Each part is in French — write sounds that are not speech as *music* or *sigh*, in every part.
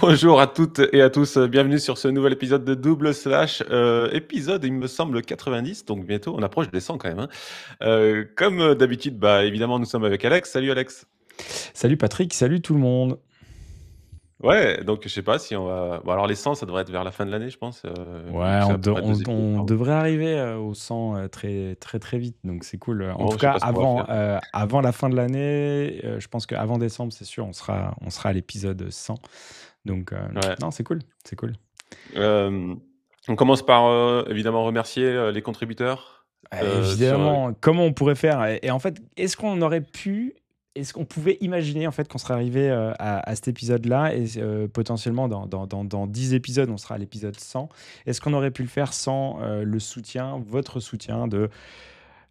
Bonjour à toutes et à tous, bienvenue sur ce nouvel épisode de Double Slash, euh, épisode il me semble 90, donc bientôt on approche des 100 quand même. Hein. Euh, comme d'habitude, bah, évidemment nous sommes avec Alex, salut Alex. Salut Patrick, salut tout le monde. Ouais, donc je sais pas si on va... alors les 100 ça devrait être vers la fin de l'année je pense. Euh, ouais, on, hein. devrait arriver au 100 très très très vite, donc c'est cool. En tout cas avant, avant la fin de l'année, je pense qu'avant décembre c'est sûr, on sera, on sera à l'épisode 100. Donc, euh, non, c'est cool. C'est cool. Euh, on commence par euh, évidemment remercier les contributeurs. Ah, évidemment, comment on pourrait faire et, en fait, est-ce qu'on aurait pu est-ce qu'on pouvait imaginer en fait qu'on serait arrivé à, cet épisode-là et potentiellement dans, dans, 10 épisodes, on sera à l'épisode 100. Est-ce qu'on aurait pu le faire sans le soutien, votre soutien de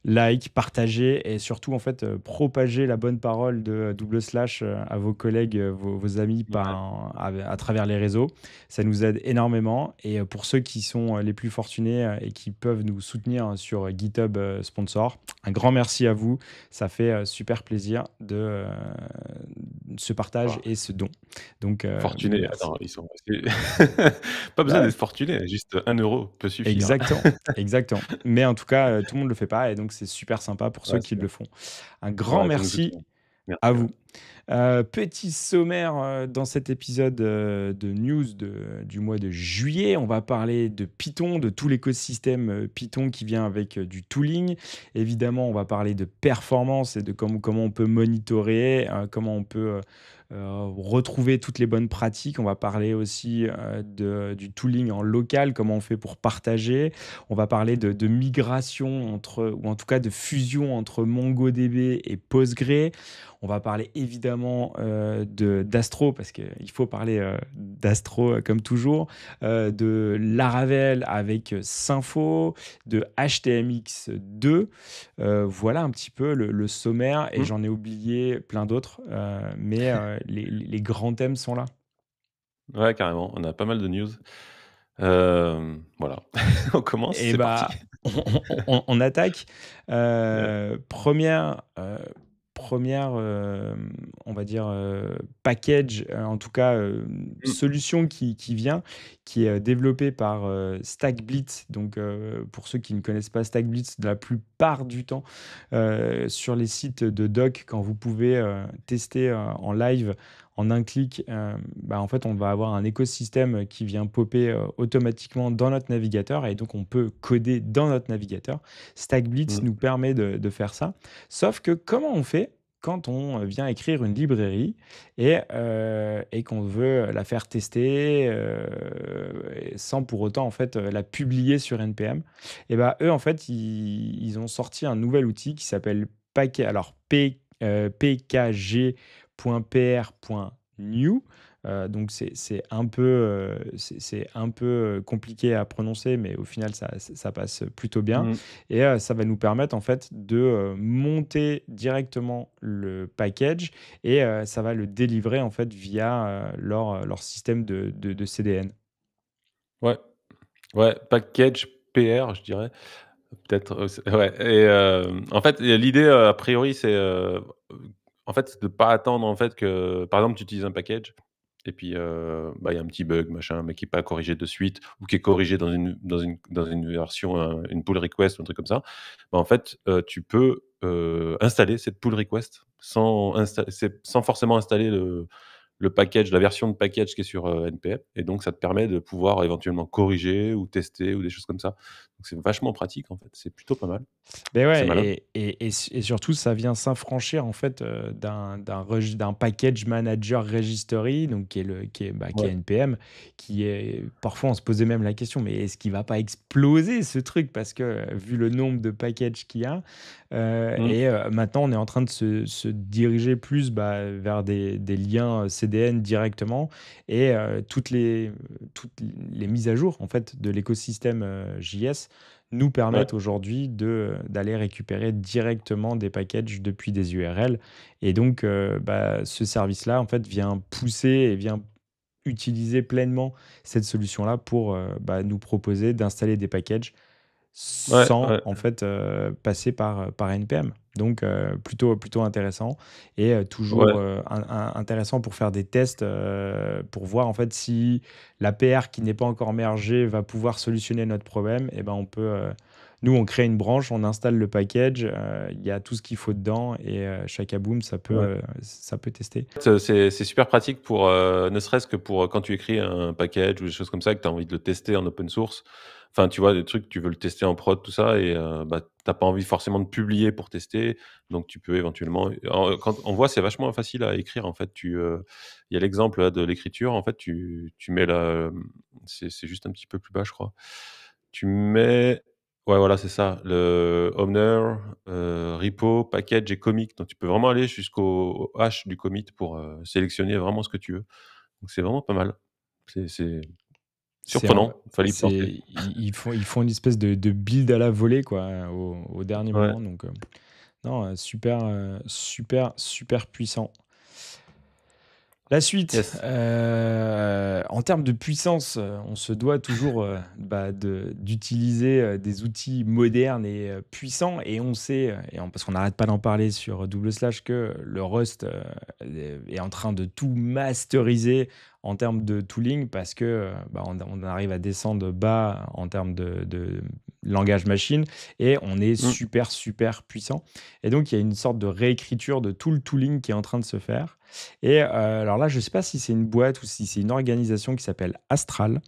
like, partager et surtout en fait propagez euh, propager la bonne parole de euh, double slash euh, à vos collègues, vos, amis par, à, travers les réseaux. Ça nous aide énormément et pour ceux qui sont les plus fortunés et qui peuvent nous soutenir sur GitHub sponsor, un grand merci à vous. Ça fait super plaisir de ce partage et ce don. Donc fortunés, attends, ils sont *laughs* pas besoin bah, d'être fortunés, juste un euro peut suffire. Exactement, exactement. Mais en tout cas, tout le monde le fait pas et donc c'est super sympa pour ceux qui le font. Un grand merci à vous. Euh, petit sommaire euh, dans cet épisode euh, de news de, du mois de juillet. On va parler de Python, de tout l'écosystème Python qui vient avec du tooling. Évidemment, on va parler de performance et de comment on peut monitorer, comment on peut... retrouver toutes les bonnes pratiques. On va parler aussi de, du tooling en local, comment on fait pour partager. On va parler de, migration entre, ou en tout cas de fusion entre MongoDB et Postgre. On va parler évidemment notamment euh, d'Astro, parce qu'il faut parler euh, d'Astro euh, comme toujours, de Laravel avec Sympho, de HTMX2. voilà un petit peu le, sommaire, et mm. j'en ai oublié plein d'autres, mais *laughs* les, les grands thèmes sont là. Ouais, carrément. On a pas mal de news. voilà, *laughs* on commence. Et eh bah, parti. On, attaque. *laughs* Première, première, euh, on va dire, euh, package, euh, en tout cas, mm. solution qui, vient, qui est développée par StackBlitz. Donc, pour ceux qui ne connaissent pas StackBlitz, la plupart du temps, sur les sites de doc, quand vous pouvez tester en live, en un clic, euh, bah, en fait, on va avoir un écosystème qui vient popper euh, automatiquement dans notre navigateur et donc on peut coder dans notre navigateur. StackBlitz mm. nous permet de, faire ça. Sauf que comment on fait quand on vient écrire une librairie et, euh, et qu'on veut la faire tester sans pour autant en fait la publier sur NPM, et eh ben bah, eux en fait ils, ont sorti un nouvel outil qui s'appelle Alors P, PKG .pr.new. Euh, donc c'est un peu, c'est un peu euh, euh, compliqué à prononcer, mais au final ça, ça passe plutôt bien. Mm. Et euh, ça va nous permettre en fait de monter directement le package et ça va le délivrer en fait via leur, leur système de, de, de, CDN. Ouais, ouais, package PR, je dirais. Peut-être. Ouais. Et en fait, l'idée a priori c'est en fait, c'est de pas attendre en fait que, par exemple, tu utilises un package et puis euh, bah, il y a un petit bug machin, mais qui n'est pas corrigé de suite ou qui est corrigé dans une dans une, dans une version, une pull request ou un truc comme ça. Bah, en fait, euh, tu peux euh, installer cette pull request sans sans forcément installer le le package, la version de package qui est sur NPM, et donc ça te permet de pouvoir éventuellement corriger ou tester ou des choses comme ça donc c'est vachement pratique en fait, c'est plutôt pas mal. Ben ouais, et, et, surtout ça vient s'affranchir en fait euh, d'un d'un package manager registry, donc qui est le qui est, bah, qui est NPM, qui est parfois on se posait même la question, mais est-ce qu'il va pas exploser ce truc parce que vu le nombre de packages qu'il y a, euh, mm. et euh, maintenant on est en train de se, se diriger plus bah, vers des, des, liens CDN directement et toutes les toutes les mises à jour en fait de l'écosystème JS nous permettent aujourd'hui de, d'aller récupérer directement des packages depuis des URL. Et donc, euh, bah, ce service-là, en fait, vient pousser et vient utiliser pleinement cette solution-là pour euh, bah, nous proposer d'installer des packages sans, en fait, euh, passer par, par NPM. Donc, euh, plutôt, plutôt intéressant. Et euh, toujours euh, intéressant pour faire des tests, pour voir en fait si la PR qui n'est pas encore mergée va pouvoir solutionner notre problème. Et eh ben on peut, nous, on crée une branche, on installe le package, il y a tout ce qu'il faut dedans et chaque boom, ça peut, ça peut tester. C'est super pratique pour, ne serait-ce que pour quand tu écris un package ou des choses comme ça, que tu as envie de le tester en open source. Enfin, tu vois, des trucs, tu veux le tester en prod, tout ça, et tu euh, bah, t'as pas envie forcément de publier pour tester. Donc, tu peux éventuellement. quand on voit, c'est vachement facile à écrire. En fait, tu, euh, il y a l'exemple de l'écriture. En fait, tu, tu mets la. C'est, juste un petit peu plus bas, je crois. Tu mets. Ouais, voilà, c'est ça. Le owner, euh, repo, package et comic. Donc, tu peux vraiment aller jusqu'au hash du commit pour sélectionner vraiment ce que tu veux. Donc, c'est vraiment pas mal. c'est Surprenant. Fallait ils, ils, font, une espèce de, build à la volée quoi, au, dernier moment. Donc, euh, non, euh, super, euh, super, super puissant. La suite, en termes de puissance, on se doit toujours bah, d'utiliser des outils modernes et puissants. Et on sait, et parce qu'on n'arrête pas d'en parler sur Double Slash, que le Rust est en train de tout masteriser en termes de tooling parce que euh, bah, on, arrive à descendre bas en termes de, langage machine et on est mm. super super puissant. Et donc il y a une sorte de réécriture de tout le tooling qui est en train de se faire. Et euh, alors là, je ne sais pas si c'est une boîte ou si c'est une organisation qui s'appelle Astral.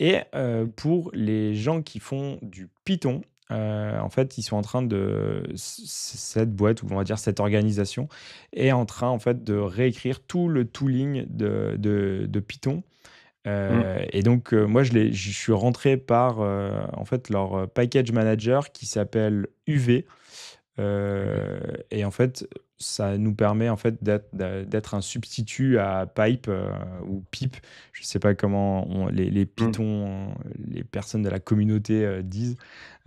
Et euh, pour les gens qui font du Python, euh, en fait, ils sont en train de cette boîte ou on va dire cette organisation est en train en fait de réécrire tout le tooling de, Python. Euh, mm. Et donc euh, moi je, suis rentré par en fait leur package manager qui s'appelle UV. Mm. et en fait, ça nous permet en fait d'être un substitut à Pipe euh, ou Pipe. Je ne sais pas comment les, les hmm. euh, les personnes de la communauté euh, disent.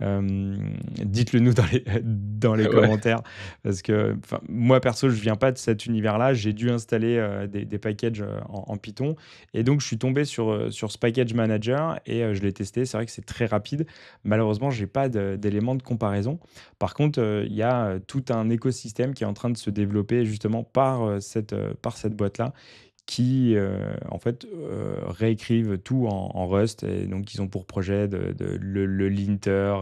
Dites-le nous dans les, *laughs* commentaires. Parce que moi, perso, je ne viens pas de cet univers-là. J'ai dû installer des, packages en, Python. Et donc, je suis tombé sur, sur ce package manager et je l'ai testé. C'est vrai que c'est très rapide. Malheureusement, je n'ai pas d'éléments de, de comparaison. Par contre, il y a tout un écosystème qui est en train de se se développer justement par euh, cette, euh, par cette boîte-là qui euh, en fait réécrivent tout en, Rust et donc ils ont pour projet de, le, linter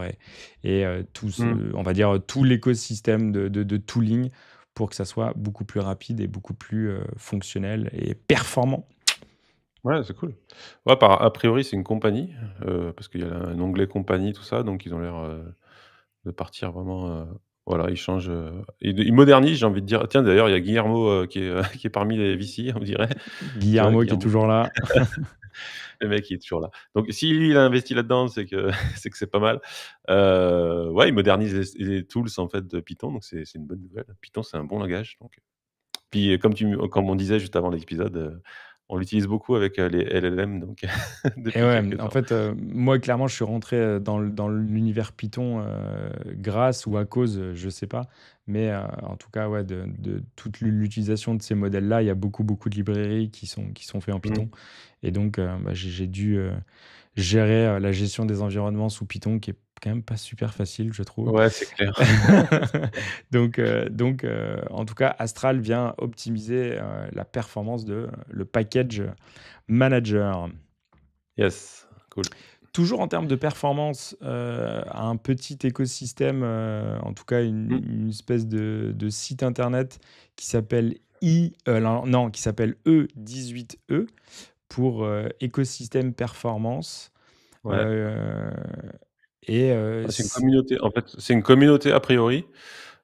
et, et tout mmh. on va dire tout l'écosystème de, de, tooling pour que ça soit beaucoup plus rapide et beaucoup plus fonctionnel et performant. Ouais, c'est cool. Ouais, par, a priori, c'est une compagnie, parce qu'il y a un onglet compagnie, tout ça, donc ils ont l'air de partir vraiment voilà, il change. Euh, il, modernise, j'ai envie de dire. Tiens, d'ailleurs, il y a Guillermo euh, qui, est, euh, *laughs* qui, est, parmi les VC, on dirait. *laughs* Guillermo, qui est toujours là. *laughs* le mec, il est toujours là. Donc, s'il a investi là-dedans, c'est que c'est que c'est pas mal. ouais, il modernise les, tools en fait de Python, donc c'est une bonne nouvelle. Python, c'est un bon langage. Donc. Puis, comme, tu, comme on disait juste avant l'épisode, on l'utilise beaucoup avec euh, les LLM. Donc *laughs* en fait, euh, moi, clairement, je suis rentré euh, dans, l'univers Python grâce ou à cause, je ne sais pas. Mais en tout cas, ouais, de, toute l'utilisation de ces modèles-là, il y a beaucoup, beaucoup de librairies qui sont, qui sont faites en Python. Mmh. Et donc, bah, j'ai dû gérer la gestion des environnements sous Python, qui est pas super facile, je trouve. *laughs* donc, euh, donc euh, en tout cas, Astral vient optimiser euh, la performance de le package manager. Yes, cool. Toujours en termes de performance, un petit écosystème, en tout cas une, mm. espèce de, site internet qui s'appelle I, non, qui s'appelle E18E e pour écosystème performance. Ouais. Euh, ah, c'est une communauté. En fait, c'est une communauté a priori.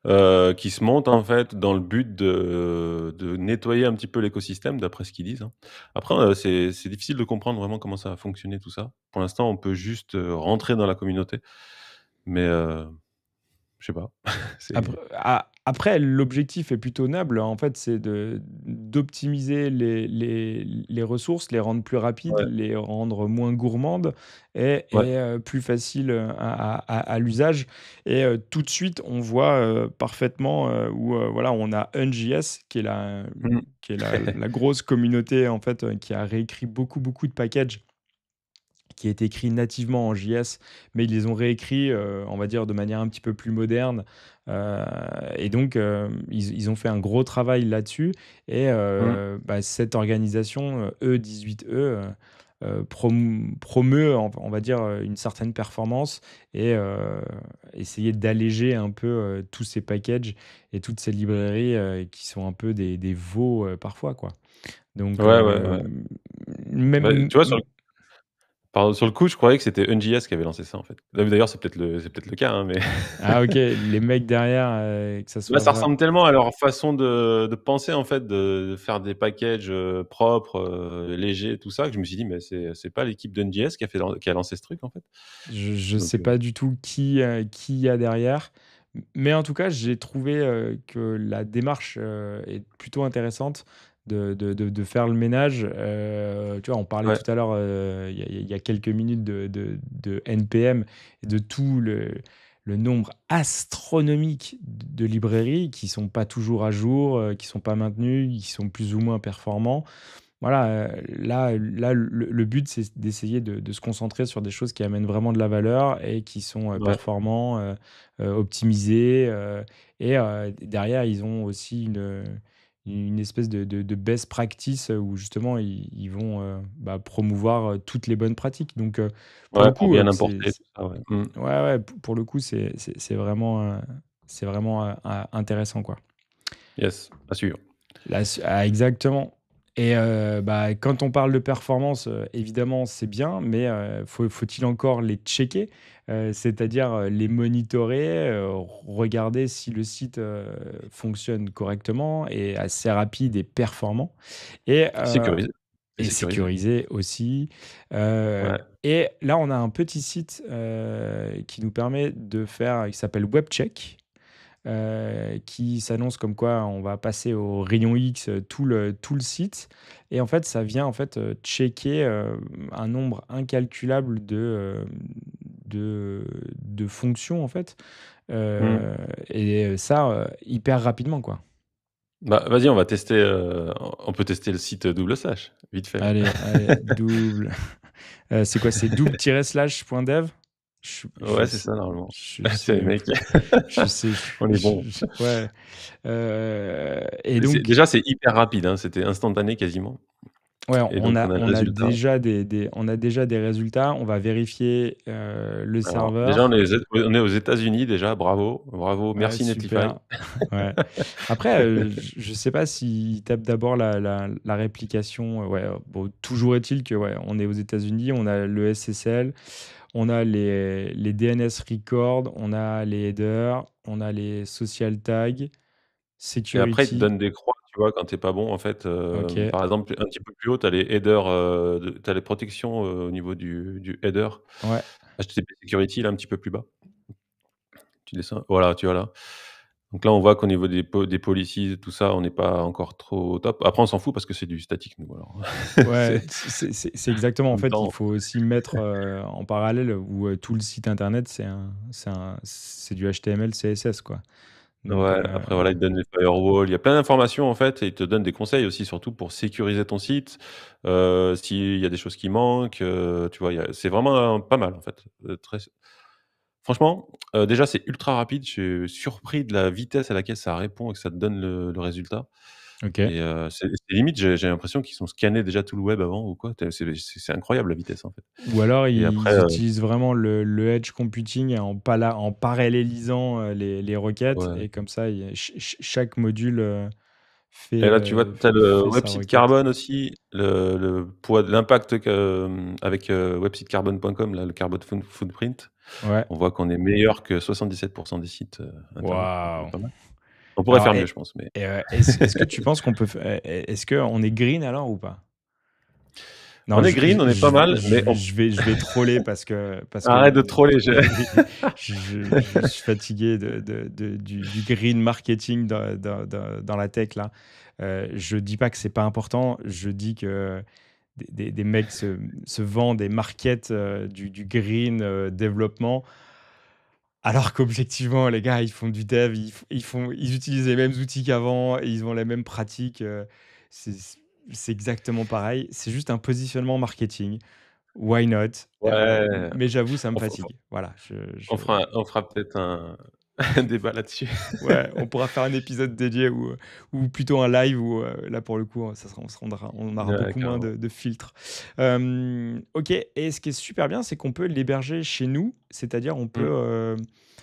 Euh, qui se monte en fait dans le but de, de nettoyer un petit peu l'écosystème, d'après ce qu'ils disent. Hein. Après, euh, c'est difficile de comprendre vraiment comment ça a fonctionné tout ça. Pour l'instant, on peut juste rentrer dans la communauté, mais euh, je sais pas. *laughs* Ah, après, l'objectif est plutôt noble, hein. en fait, c'est de, d'optimiser les, les, les, ressources, les rendre plus rapides, les rendre moins gourmandes et, euh, plus faciles euh, à, à, l'usage. Et euh, tout de suite, on voit parfaitement où voilà, on a NGS, qui est la, mmh. qui est *laughs* la grosse communauté en fait, qui a réécrit beaucoup, beaucoup de packages qui est écrit nativement en JS, mais ils les ont réécrits, euh, on va dire, de manière un petit peu plus moderne. Euh, et donc, euh, ils, ont fait un gros travail là-dessus. Et bah, cette organisation E18E e, promeut, on va dire, une certaine performance et essayer d'alléger un peu tous ces packages et toutes ces librairies qui sont un peu des, veaux parfois, quoi. Donc, Même... Bah, tu vois, sur le sur le coup, je croyais que c'était NGS qui avait lancé ça, en fait. D'ailleurs, c'est peut-être le, le cas. Hein, mais... ah, ok. Les mecs derrière, euh, que ça soit. Bah, ça ressemble tellement à leur façon de, penser, en fait, de, faire des packages euh, propres, euh, légers, tout ça, que je me suis dit, mais c'est pas l'équipe d'NGS qui, a qui a lancé ce truc, en fait. Je ne sais pas du tout qui il qui y a derrière. Mais en tout cas, j'ai trouvé que la démarche est plutôt intéressante de, de, de, faire le ménage. Euh, tu vois, on parlait tout à l'heure, euh, il y, a quelques minutes, de, NPM de tout le, le, nombre astronomique de librairies qui sont pas toujours à jour, euh, qui sont pas maintenues, qui sont plus ou moins performants. Voilà, là, là le, but, c'est d'essayer de, se concentrer sur des choses qui amènent vraiment de la valeur et qui sont performants, optimisés. et derrière, ils ont aussi une une espèce de, de, best practice où justement ils, vont euh, bah, promouvoir euh, toutes les bonnes pratiques. Donc, pour, le coup, ouais. ouais. pour le coup, c'est vraiment, c'est vraiment euh, intéressant. Quoi. Yes, à Là, ah, exactement. Et euh, bah, quand on parle de performance, euh, évidemment, c'est bien, mais euh, faut, il encore les checker, c'est-à-dire les monitorer, regarder si le site fonctionne correctement et assez rapide et performant. Et, sécuriser. Et aussi. Et là, on a un petit site qui nous permet de faire, qui s'appelle WebCheck. Euh, qui s'annonce comme quoi on va passer au rayon X euh, tout le, tout le site. Et en fait, ça vient en fait euh, checker un nombre incalculable de, de, de fonctions en fait. Hmm. Et ça, hyper rapidement quoi. Bah, vas-y, on va tester. on peut tester le site double slash, vite fait. Allez, allez double. *laughs* c'est quoi C'est double-slash.dev ouais, c'est ça, normalement. je *laughs* *laughs* sais. On est bon. Euh, et déjà, c'est hyper rapide. Hein. C'était instantané quasiment. Ouais, on, a, déjà des, on a déjà des résultats. On va vérifier euh, le serveur. Déjà, on est, aux États-Unis déjà. Bravo, bravo. Merci Netflix Après, euh, je ne sais pas s'ils tapent d'abord la, la, réplication. Ouais, toujours est-il que ouais, on est aux États-Unis. On a le SSL. On a les, DNS records, on a les headers, on a les social tags, security. Et après, ils te donnent des croix, tu vois, quand n'es pas bon, en fait. Euh, par exemple, un petit peu plus haut, tu as les headers, euh, les protections euh, au niveau du, du header. Ouais. HTTP Security, là, un petit peu plus bas. Tu descends, voilà, tu vois là. Donc là, on voit qu'au niveau des, po des policies, tout ça, on n'est pas encore trop top. Après, on s'en fout parce que c'est du statique, nous. *laughs* Ouais, c'est exactement. En fait, il faut aussi mettre euh, en parallèle où euh, tout le site internet, c'est du HTML, CSS, quoi. ouais, euh, après, voilà, il te donne des firewalls. Il y a plein d'informations, en fait, et il te donne des conseils aussi, surtout pour sécuriser ton site. S'il y a des choses qui manquent, tu vois, c'est vraiment pas mal, en fait. très. Franchement, euh, déjà, c'est ultra rapide. Je suis surpris de la vitesse à laquelle ça répond et que ça te donne le, résultat. Ok. Euh, c'est limite, j'ai l'impression qu'ils sont scannés déjà tout le web avant ou quoi. C'est incroyable la vitesse en fait. Ou alors ils euh, utilisent vraiment le, edge computing en, parallélisant les, requêtes et comme ça, chaque module fait, Et là, tu vois, tu as le website carbone aussi, le, poids l'impact avec euh, websitecarbone.com, le carbone footprint. On voit qu'on est meilleur que 77% des sites. Euh, on pourrait faire mieux, je pense. Mais... Euh, est-ce, que tu penses qu'on peut. Euh, est-ce on est green alors ou pas? Non, on est green, on est pas mal, je, mais je vais je vais troller parce que parce arrête de troller. Je, *laughs* suis fatigué de, du, green marketing dans, la tech là. Euh, je dis pas que c'est pas important, je dis que des, des, mecs se, vendent des markets euh, du, green euh, développement. Alors qu'objectivement, les gars, ils font du dev, ils, font, ils utilisent les mêmes outils qu'avant, ils ont les mêmes pratiques. Euh, c'est exactement pareil. C'est juste un positionnement marketing. Why not Mais j'avoue, ça me fatigue. voilà. fera, on fera peut-être un, un *laughs* débat là-dessus. on pourra faire un épisode dédié ou, plutôt un live où euh, là pour le coup ça sera, on, se rendra, on aura beaucoup moins de, filtres. ok, et ce qui est super bien c'est qu'on peut l'héberger chez nous, c'est-à-dire on peut, mm. euh,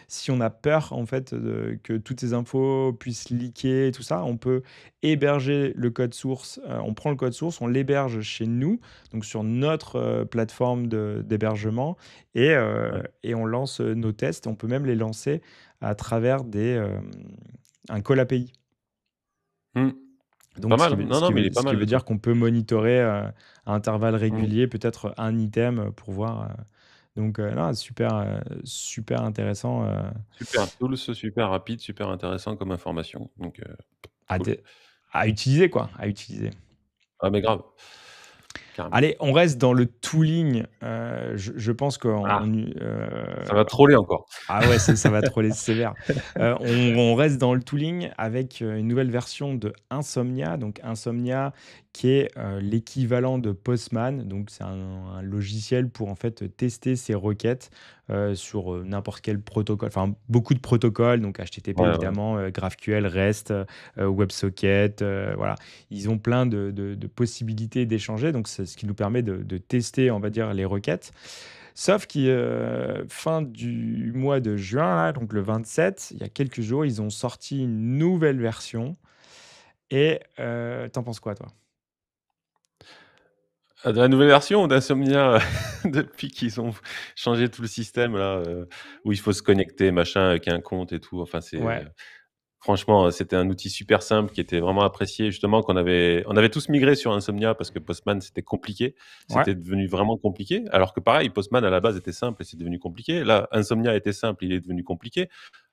si on a peur en fait de, que toutes ces infos puissent leaker et tout ça, on peut héberger le code source, euh, on prend le code source, on l'héberge chez nous, donc sur notre plateforme d'hébergement et, et on lance nos tests, on peut même les lancer à travers des, euh, un call API. Hmm. Donc, pas Ce qui veut dire qu'on peut monitorer euh, à intervalles hmm. réguliers peut-être un item pour voir. Euh, donc, super, super intéressant. Super tools, super rapide, super intéressant comme information. Donc, à, à, utiliser, quoi. À utiliser. Ah, mais grave. Allez, on reste dans le tooling. Euh, je, pense que ah. euh, ça va troller encore. Ah ouais, ça, va troller sévère. Euh, on, on, reste dans le tooling avec une nouvelle version de Insomnia. Donc Insomnia, qui est euh, l'équivalent de Postman. Donc, c'est un, logiciel pour en fait tester ses requêtes euh, sur euh, n'importe quel protocole, enfin beaucoup de protocoles, donc HTTP évidemment, GraphQL, REST, WebSocket. voilà, ils ont plein de, possibilités d'échanger. Donc, c'est ce qui nous permet de, tester, on va dire, les requêtes. Sauf qu'à fin du mois de juin, donc le 27, il y a quelques jours, ils ont sorti une nouvelle version. Et t'en penses quoi, toi euh, de la nouvelle version d'Insomnia, euh, *laughs* depuis qu'ils ont changé tout le système, là, euh, où il faut se connecter, machin, avec un compte et tout. Enfin, c'est. Franchement, c'était un outil super simple qui était vraiment apprécié. Justement, qu'on avait, on avait tous migré sur Insomnia parce que Postman c'était compliqué, c'était devenu vraiment compliqué. Alors que pareil, Postman à la base était simple et c'est devenu compliqué. Là, Insomnia était simple, il est devenu compliqué.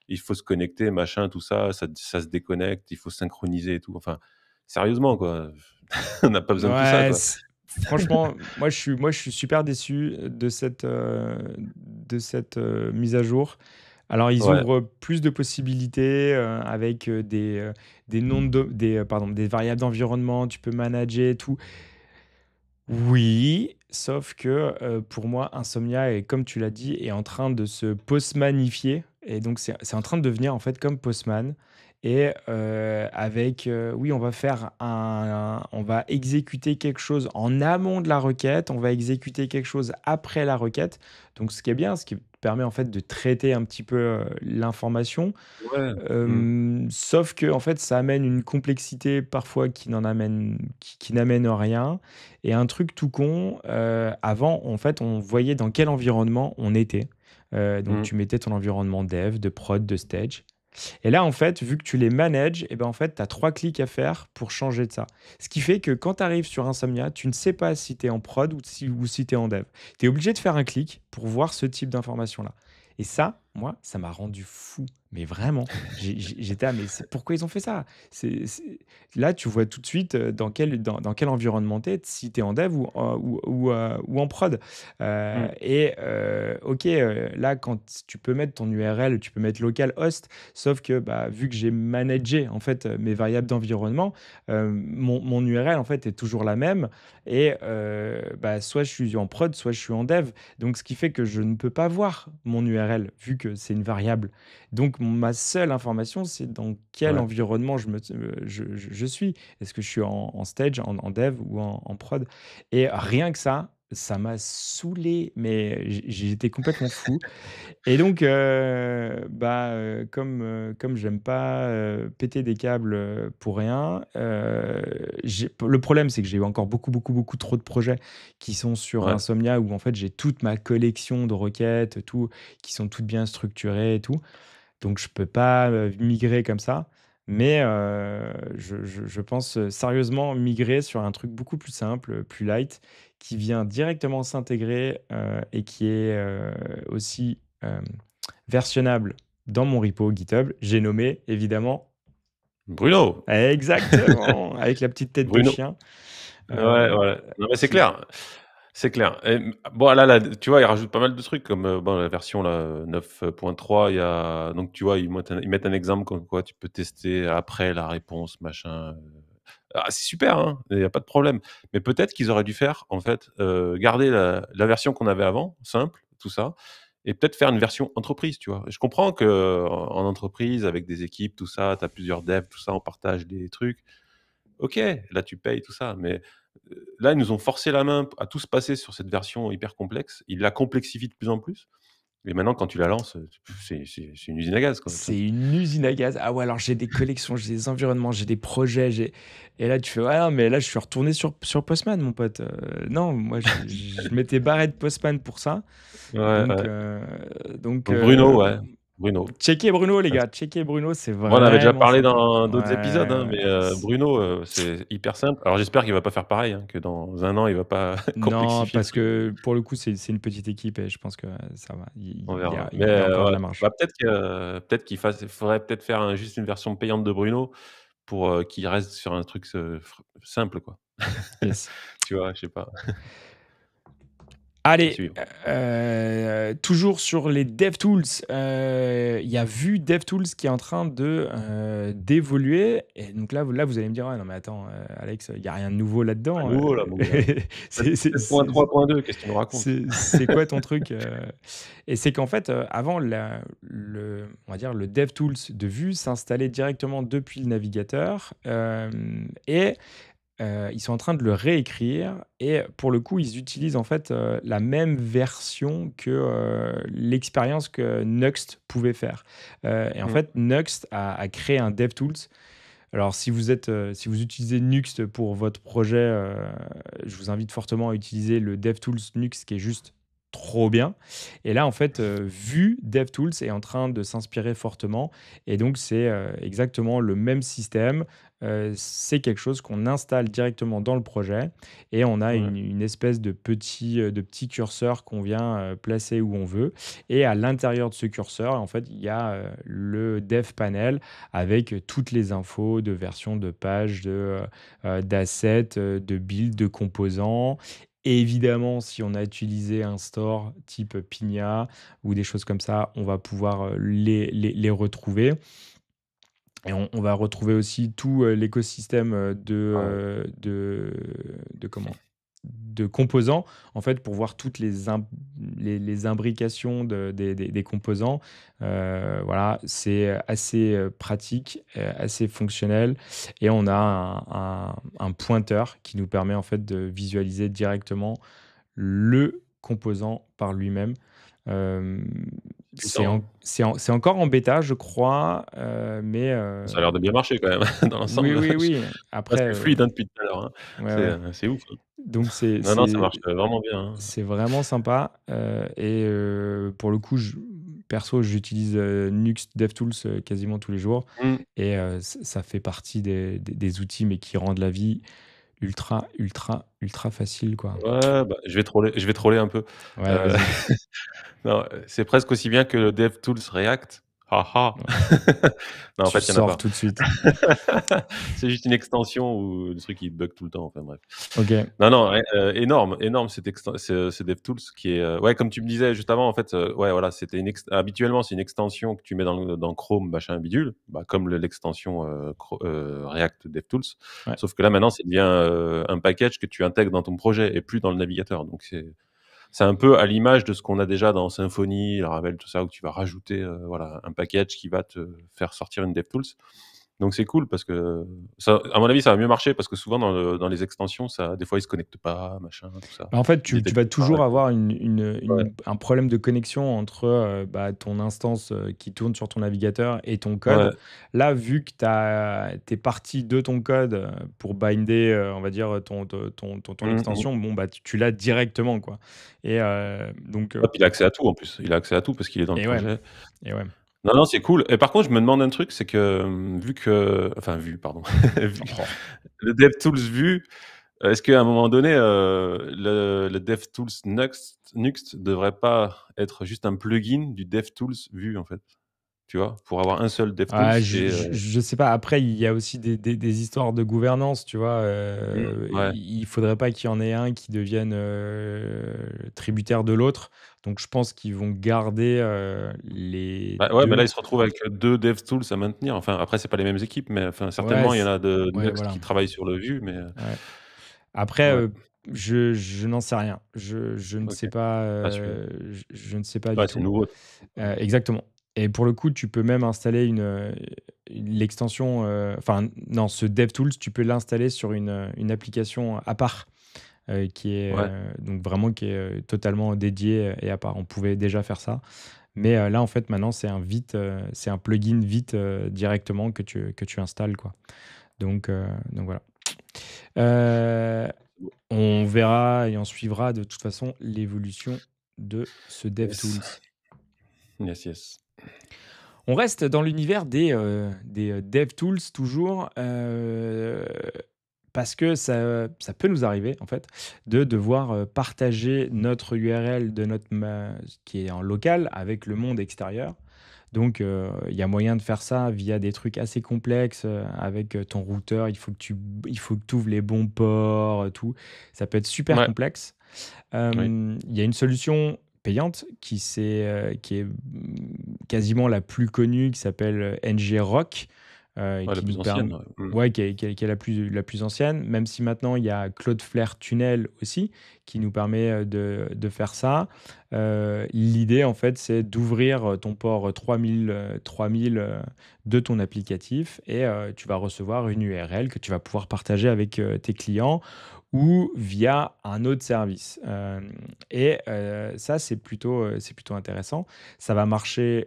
Il faut se connecter, machin, tout ça, ça, se déconnecte, il faut synchroniser et tout. Enfin, sérieusement quoi, *laughs* on n'a pas besoin de tout ça franchement, *laughs* moi je, suis, super déçu de cette, euh, de cette euh, mise à jour. Alors, ils ouvrent plus de possibilités euh, avec des, noms de, des, variables d'environnement, tu peux manager tout. Oui, sauf que pour moi, Insomnia, est, comme tu l'as dit, est en train de se postmanifier. Et donc, c'est en train de devenir en fait comme Postman et euh, avec euh, oui on va faire un, on va exécuter quelque chose en amont de la requête on va exécuter quelque chose après la requête donc ce qui est bien ce qui permet en fait de traiter un petit peu euh, l'information mm. sauf que en fait ça amène une complexité parfois qui n'en amène qui, n'amène rien et un truc tout con avant en fait on voyait dans quel environnement on était donc mm. tu mettais ton environnement dev de prod de stage et là, en fait, vu que tu les manages, eh ben, en fait, tu as trois clics à faire pour changer de ça. Ce qui fait que quand tu arrives sur Insomnia, tu ne sais pas si tu es en prod ou si, ou si tu es en dev. Tu es obligé de faire un clic pour voir ce type d'information-là. Et ça, moi, ça m'a rendu fou. Mais vraiment, j'étais, ah, mais pourquoi ils ont fait ça Là, tu vois tout de suite euh, dans quel, dans, dans quel environnement t'es, si t'es en dev ou, en- euh, ou, euh, ou, en prod. Mm. et ok, là, quand tu peux mettre ton URL, tu peux mettre local host, sauf que bah, vu que j'ai managé en fait mes variables d'environnement, mon, mon URL en fait est toujours la même. Et bah, soit je suis en prod, soit je suis en dev. Donc, ce qui fait que je ne peux pas voir mon URL, vu que c'est une variable. Donc ma seule information, c'est dans quel environnement je, me, euh, suis. Est-ce que je suis en, stage, en, dev ou en prod Et rien que ça, ça m'a saoulé, mais j'étais complètement fou. Et donc, bah, comme, comme j'aime pas péter des câbles pour rien, le problème, c'est que j'ai eu encore beaucoup, beaucoup, beaucoup trop de projets qui sont sur Insomnia, où en fait, j'ai toute ma collection de requêtes, tout, qui sont toutes bien structurées et tout. Donc, je peux pas migrer comme ça. Mais je, pense sérieusement migrer sur un truc beaucoup plus simple, plus light qui vient directement s'intégrer euh, et qui est euh, aussi euh, versionnable dans mon repo GitHub. J'ai nommé évidemment Bruno. Exactement, *laughs* avec la petite tête de chien. Ouais, Non, mais c'est clair. C'est clair. bon, là, là, tu vois, ils rajoutent pas mal de trucs, comme bon, la version 9.3, il a... Donc, tu vois, ils mettent, un, ils mettent un exemple comme quoi tu peux tester après la réponse, machin, ah, c'est super, hein, il n'y a pas de problème. Mais peut-être qu'ils auraient dû faire, en fait, euh, garder la, version qu'on avait avant, simple, tout ça, et peut-être faire une version entreprise, tu vois. Je comprends qu'en en entreprise, avec des équipes, tout ça, tu as plusieurs devs, tout ça, on partage des trucs. Ok, là tu payes tout ça, mais euh, là ils nous ont forcé la main à tous passer sur cette version hyper complexe. Ils la complexifient de plus en plus. Et maintenant, quand tu la lances, euh, c'est une usine à gaz. C'est une usine à gaz. Ah ouais, alors j'ai des collections, j'ai des environnements, j'ai des projets. Et là, tu fais, ouais, non, mais là, je suis retourné sur, sur Postman, mon pote. Euh, non, moi, je, m'étais barré de Postman pour ça. Ouais, donc euh, Bruno, ouais. Bruno. Checker Bruno, les gars. checker Bruno, c'est vraiment. On avait déjà parlé dans d'autres épisodes, hein, mais euh, Bruno, euh, c'est hyper simple. Alors j'espère qu'il va pas faire pareil, hein, que dans un an, il va pas *laughs* Non, parce que pour le coup, c'est une petite équipe et je pense que ça va. on verra. y a, mais bah, euh, peut-être qu'il faudrait peut-être faire juste une version payante de Bruno pour qu'il reste sur un truc simple, quoi. *laughs* tu vois, je sais pas. *laughs* Allez, euh, toujours sur les DevTools, euh, il y a Vue DevTools qui est en train de euh, d'évoluer. Et donc là, là, vous allez me dire, non mais attends, Alex, il n'y a rien de nouveau là-dedans. Nouveau là, *laughs* c'est 3.2, qu'est-ce que tu nous racontes C'est quoi ton truc Et c'est qu'en fait, avant, le, on va dire, le DevTools de vue s'installait directement depuis le navigateur et euh, ils sont en train de le réécrire et pour le coup, ils utilisent en fait euh, la même version que euh, l'expérience que Nuxt pouvait faire. et en mm. fait, Nuxt a, créé un DevTools. Alors, si vous, êtes, si vous utilisez Nuxt pour votre projet, je vous invite fortement à utiliser le DevTools Nuxt qui est juste trop bien. Et là, en fait, euh, vu DevTools est en train de s'inspirer fortement. Et donc, c'est euh, exactement le même système. Euh, c'est quelque chose qu'on installe directement dans le projet et on a une, espèce de petit, de petit curseur qu'on vient placer où on veut. Et à l'intérieur de ce curseur, en fait, il y a le dev panel avec toutes les infos de version de page, de, d'assets, de build, de composants et évidemment, si on a utilisé un store type Pina ou des choses comme ça, on va pouvoir euh, les, les, retrouver. Et on, va retrouver aussi tout euh, l'écosystème euh, de, de, de, comment de composants, en fait, pour voir toutes les, les, imbrications des, composants. Euh, voilà, c'est assez euh, pratique, euh, assez fonctionnel, et on a un, pointeur qui nous permet en fait de visualiser directement le composant par lui-même. c'est encore en bêta, je crois, mais... Ça a l'air de bien marcher quand même, *laughs* dans l'ensemble. Oui, oui, oui. Après, c'est fluide hein, depuis tout à l'heure. Hein. c'est ouf. Hein. Donc c'est non, non, ça marche vraiment bien. Hein. C'est vraiment sympa. Euh, et euh, pour le coup, je, perso, j'utilise euh, nux Nuxt DevTools quasiment tous les jours. Mm. Et ça fait partie des, outils, mais qui rendent la vie ultra, ultra, ultra facile. Quoi. Ouais, bah, je, vais troller, je vais troller un peu. *laughs* c'est presque aussi bien que le DevTools React non, en fait, il y en a pas. tout de suite. *laughs* c'est juste une extension ou le truc qui bug tout le temps. Enfin bref. Ok. Non, non, euh, énorme, énorme cette des tools DevTools qui est. Euh, ouais, comme tu me disais juste avant, en fait, euh, ouais, voilà, c'était une habituellement c'est une extension que tu mets dans, Chrome, machin, bidule, bah, comme l'extension React DevTools. tools Sauf que là maintenant, c'est bien un package que tu intègres dans ton projet et plus dans le navigateur. Donc c'est c'est un peu à l'image de ce qu'on a déjà dans Symfony, Ravel, tout ça, où tu vas rajouter euh, voilà, un package qui va te faire sortir une DevTools. Donc c'est cool parce que, ça, à mon avis, ça va mieux marcher parce que souvent dans, dans les extensions, ça, des fois, ils se connectent pas, machin, bah, en fait, tu, vas toujours avoir une, un problème de connexion entre euh, bah, ton instance euh, qui tourne sur ton navigateur et ton code. Là, vu que tu es parti de ton code euh, pour binder, on va dire, ton, ton, mmh, mmh. extension, bon, bah, tu, l'as directement. Quoi. Et, donc, ah, il a accès à tout en plus. Il a accès à tout parce qu'il est dans le projet. Et ouais. Non, non, c'est cool. Et par contre, je me demande un truc, c'est que hum, vu que, enfin, vu, pardon, *laughs* oh. le DevTools Vue, euh, est-ce qu'à un moment donné, euh, le, DevTools Next, Next devrait pas être juste un plugin du DevTools Vue, en fait? Tu vois, pour avoir un seul DevTools. Ah, euh je, sais pas. Après, il y a aussi des, histoires de gouvernance, tu vois. Mmh, il ne faudrait pas qu'il y en ait un qui devienne tributaire de l'autre. Donc je pense qu'ils vont garder euh, les. Bah, ouais, mais bah, là ils se retrouvent avec euh, deux dev tools à maintenir. Enfin, après c'est pas les mêmes équipes, mais enfin certainement il y en a de, qui travaillent sur le vue, mais. Euh, après, je, je n'en sais rien. Je, je ne sais pas. Euh, je, ne sais pas. tout. nouveau. exactement. Et pour le coup, tu peux même installer une, l'extension. Enfin, non, ce DevTools, tu peux l'installer sur une, une application à part. Euh, qui est euh, donc vraiment qui est euh, totalement dédié et à part. On pouvait déjà faire ça. Mais là, en fait, maintenant, c'est un vite, c'est un plugin vite directement que tu, que tu installes. Quoi. Donc, donc voilà. on verra et on suivra de toute façon l'évolution de ce DevTools. Yes, yes. On reste dans l'univers des, des dev DevTools toujours. Euh, parce que ça, ça, peut nous arriver en fait de devoir euh, partager notre URL de notre qui est en local avec le monde extérieur. Donc, euh, il y a moyen de faire ça via des trucs assez complexes euh, avec ton routeur. Il faut que tu il faut que ouvres les bons ports, tout. Ça peut être super complexe. il y a une solution payante qui, est, qui est mm, quasiment la plus connue qui s'appelle NG qui est, la, plus, la plus ancienne, même si maintenant il y a Claude Flair Tunnel aussi, qui nous permet euh, de, de faire ça. Euh, l'idée, en fait, c'est d'ouvrir euh, ton port 3000, 3000 de ton applicatif et tu vas recevoir une URL que tu vas pouvoir partager avec tes clients ou via un autre service. Euh, et euh, ça, c'est plutôt, euh, plutôt intéressant. Ça va marcher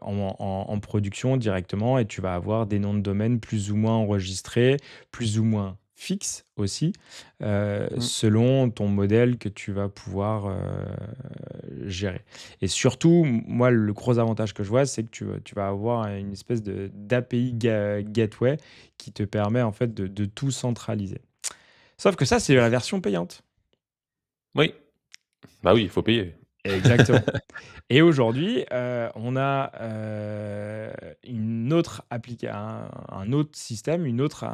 en, production directement et tu vas avoir des noms de domaine plus ou moins enregistrés, plus ou moins fixes aussi, mmh. selon ton modèle que tu vas pouvoir gérer. Et surtout, moi, le gros avantage que je vois, c'est que tu, tu, vas avoir une espèce d'API gateway qui te permet en fait de tout centraliser. Sauf que ça, c'est la version payante. Oui. Bah oui, il faut payer. Exactement. *laughs* et aujourd'hui, euh, on a euh, une autre un, un autre système, une autre.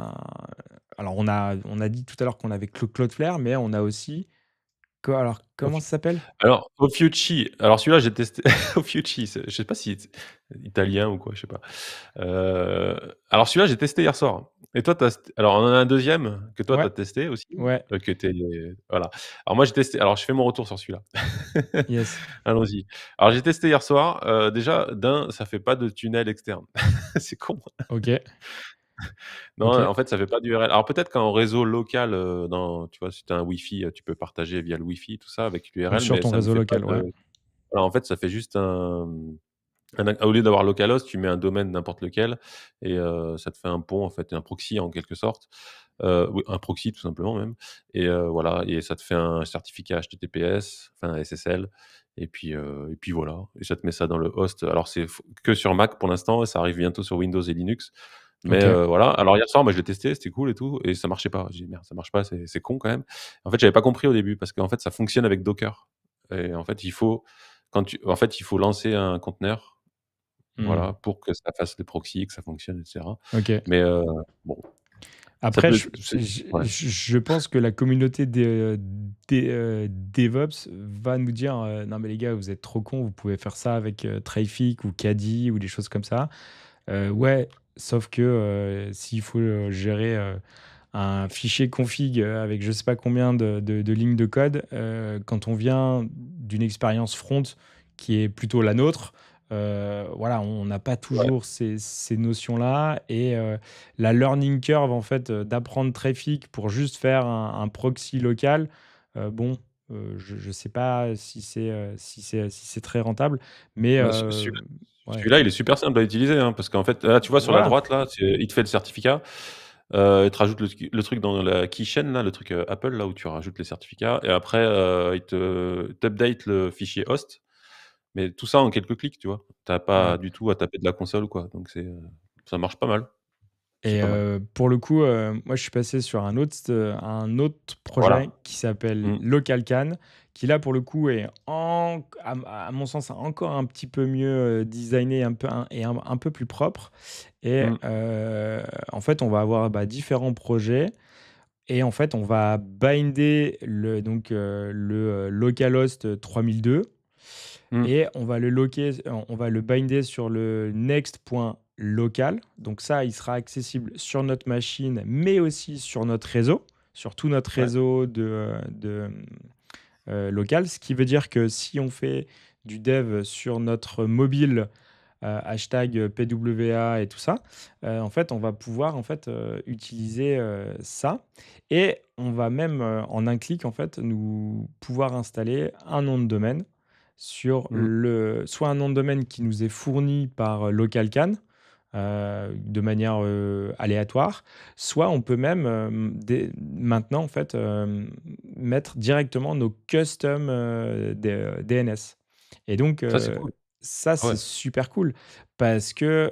Alors, on a, on a dit tout à l'heure qu'on avait Cloudflare, mais on a aussi alors, comment ça s'appelle Alors, Ophiuchi. Alors, celui-là, j'ai testé. *laughs* Ophiuchi, je sais pas si italien ou quoi, je sais pas. Euh, alors, celui-là, j'ai testé hier soir. Et toi, as... alors, on en a un deuxième que toi, tu as testé aussi. Ouais. Euh, que es... Voilà. Alors, moi, j'ai testé. Alors, je fais mon retour sur celui-là. yes. *laughs* Allons-y. Alors, j'ai testé hier soir. Euh, déjà, d'un, ça fait pas de tunnel externe. *laughs* C'est con. Hein. Ok. Non, en fait, ça ne fait pas d'URL. Alors peut-être qu'en réseau local, euh, dans, tu vois, si tu as un Wi-Fi, euh, tu peux partager via le Wi-Fi, tout ça, avec l'URL, Sur ton réseau local, ouais. en fait, ça fait juste un... Au lieu d'avoir localhost, tu mets un domaine n'importe lequel et euh, ça te fait un pont, en fait, un proxy en quelque sorte. un proxy tout simplement même. Et voilà, et ça te fait un certificat HTTPS, enfin SSL. Et puis, et puis voilà, et ça te met ça dans le host. Alors c'est que sur Mac pour l'instant, ça arrive bientôt sur Windows et Linux. Mais euh, voilà. Alors hier soir, moi, bah, je l'ai testé, c'était cool et tout, et ça marchait pas. J'ai dit merde, ça marche pas, c'est con quand même. En fait, j'avais pas compris au début parce qu'en fait, ça fonctionne avec Docker. Et en fait, il faut quand tu, en fait, il faut lancer un conteneur. Voilà, mmh. pour que ça fasse des proxys, que ça fonctionne, etc. Mais bon, après, je, pense que la communauté des, euh, euh, DevOps va nous dire non mais les gars, vous êtes trop cons, vous pouvez faire ça avec euh, ou Caddy ou des choses comme ça. ouais, Sauf que euh, s'il faut euh, gérer euh, un fichier config avec je sais pas combien de, lignes de code, quand on vient d'une expérience front qui est plutôt la nôtre, voilà, on n'a pas toujours ces, notions-là et la learning curve en fait d'apprendre Traffic pour juste faire un, proxy local, bon, je ne sais pas si c'est si si très rentable, mais bah, celui-là, il est super simple à utiliser, hein, parce qu'en fait, tu vois, sur la droite, là, il te fait le certificat. Euh, il te rajoute le, truc dans la keychain, là, le truc euh, Apple, là où tu rajoutes les certificats. Et après, euh, il te update le fichier host. Mais tout ça en quelques clics, tu vois. Tu T'as pas du tout à taper de la console, quoi. Donc ça marche pas mal. Et euh, pour le coup, euh, moi, je suis passé sur un autre, un autre projet qui s'appelle LocalCan, mm. Local Can, qui là, pour le coup, est à, mon sens encore un petit peu mieux euh, designé un peu, et un, peu plus propre. Et mm. en fait, on va avoir bah, différents projets. Et en fait, on va binder le, donc, le localhost 3002 mm. et on va le loquer, on va le binder sur le next.com local. Donc ça, il sera accessible sur notre machine, mais aussi sur notre réseau, sur tout notre réseau de, de euh, local. Ce qui veut dire que si on fait du dev sur notre mobile, euh, hashtag PWA et tout ça, euh, en fait, on va pouvoir en fait utiliser ça et on va même en un clic en fait nous pouvoir installer un nom de domaine sur mm. le soit un nom de domaine qui nous est fourni par LocalCan, euh, de manière euh, aléatoire, soit on peut même euh, maintenant en fait mettre directement nos custom DNS. Et donc ça c'est super cool parce que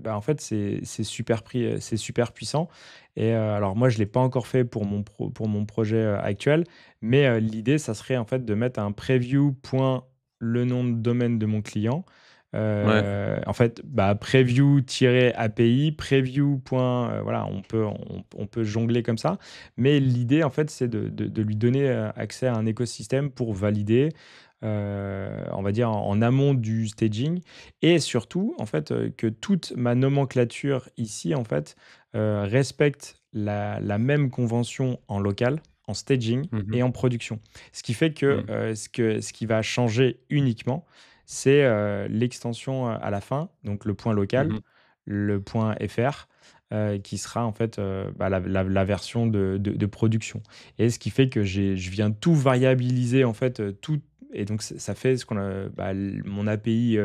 bah, en fait c'est super puissant. Et alors moi je l'ai pas encore fait pour mon pour mon projet actuel, mais l'idée ça serait en fait de mettre un preview le nom de domaine de mon client euh, en fait, bah, preview-API, preview. Euh, voilà, on peut, on, peut jongler comme ça. Mais l'idée, en fait, c'est de, lui donner euh, accès à un écosystème pour valider. on va dire en, amont du staging et surtout en fait que toute ma nomenclature ici en fait respecte la, même convention en local en staging mhm. et en production ce qui fait que, mhm. ce que ce qui va changer uniquement c'est euh, l'extension euh, à la fin, donc le point local, mmh le point FR, euh, qui sera en fait bah, la, version de, production. Et ce qui fait que je viens tout variabiliser, en fait, tout. Et donc, ça fait ce qu'on bah, mon API,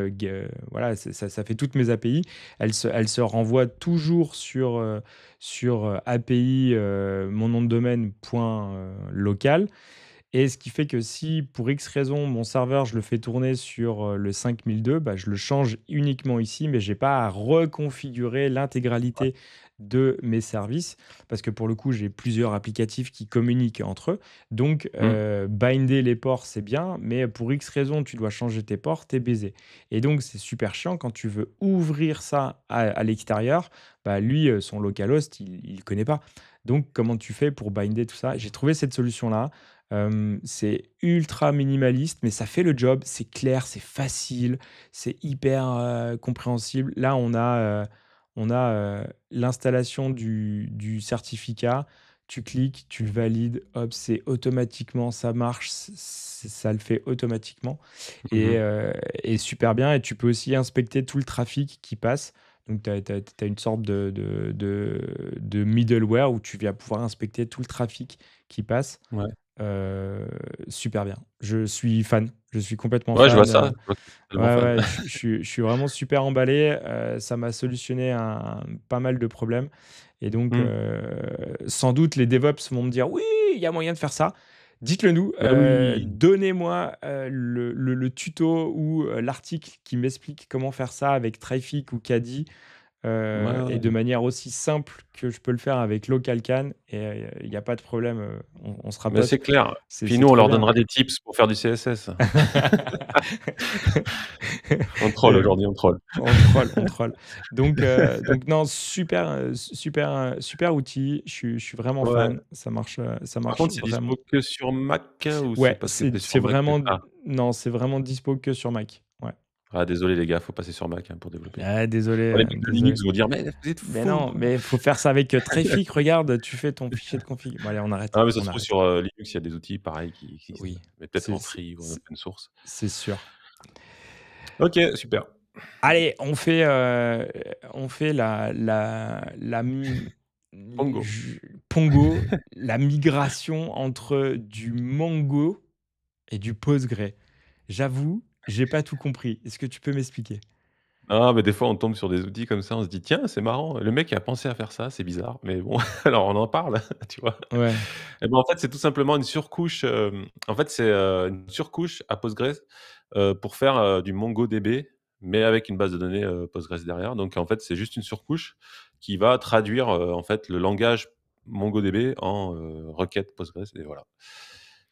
voilà, ça, fait toutes mes API. Elles se, elles se renvoient toujours sur, sur API, mon nom de domaine, point local. Et ce qui fait que si, pour X raison, mon serveur, je le fais tourner sur euh, le 5002, bah, je le change uniquement ici, mais je n'ai pas à reconfigurer l'intégralité de mes services, parce que pour le coup, j'ai plusieurs applicatifs qui communiquent entre eux. Donc, mmh. euh, binder les ports, c'est bien, mais pour X raison, tu dois changer tes ports, t'es baisé. Et donc, c'est super chiant quand tu veux ouvrir ça à, l'extérieur. Bah, lui, euh, son localhost, il ne connaît pas. Donc, comment tu fais pour binder tout ça J'ai trouvé cette solution-là. Euh, c'est ultra minimaliste, mais ça fait le job. C'est clair, c'est facile, c'est hyper euh, compréhensible. Là, on a, euh, on a l'installation du, du, certificat. Tu cliques, tu le valides, hop, c'est automatiquement, ça marche, ça le fait automatiquement. Mmh et, super bien. Et tu peux aussi inspecter tout le trafic qui passe. Donc, tu as, une sorte de, de, de, middleware où tu vas pouvoir inspecter tout le trafic qui passe. Ouais. Euh, super bien. Je suis fan. Je suis complètement ouais, fan. Euh, je vois ça. je, suis vraiment super emballé. Euh, ça m'a solutionné un, pas mal de problèmes. Et donc, hmm. sans doute, les DevOps vont me dire oui, il y a moyen de faire ça. Dites-le nous. Bah donnez-moi le, tuto ou l'article qui m'explique comment faire ça avec Trafic ou Caddy. Euh, et de manière aussi simple que je peux le faire avec can et il euh, n'y a pas de problème euh, on, se sera pas c'est clair puis nous on leur donnera des tips pour faire du CSS *laughs* on troll aujourd'hui on troll on troll on troll donc, donc non super super super outil je suis, je suis vraiment fan ça marche ça marche Par que sur Mac hein, ou ouais c'est vraiment non c'est vraiment dispo que sur Mac ah, désolé les gars, faut passer sur Mac hein, pour développer. Ah, désolé. Linux dire, mais vous êtes Mais non, mais faut faire ça avec euh, Trafic. regarde, tu fais ton fichier de config. Bon, allez, on arrête. Ah, mais se trouve sur euh, Linux, il y a des outils pareils qui existent. Oui. Mais peut-être en ou en open source. C'est sûr. Ok, super. Allez, on fait, euh, on fait la. la, la Pongo. la migration entre du Mongo et du Postgre. J'avoue, j'ai pas tout compris. Est-ce que tu peux m'expliquer Ah, mais des fois, on tombe sur des outils comme ça, on se dit, tiens, c'est marrant, le mec a pensé à faire ça, c'est bizarre. Mais bon, *laughs* alors on en parle, *laughs* tu vois. Et eh ben, en fait, c'est tout simplement une surcouche. Euh, en fait, c'est euh, une surcouche à Postgres euh, pour faire du MongoDB, mais avec une base de données Postgres derrière. Donc, en fait, c'est juste une surcouche qui va traduire en fait le langage MongoDB en requête Postgres. Et voilà.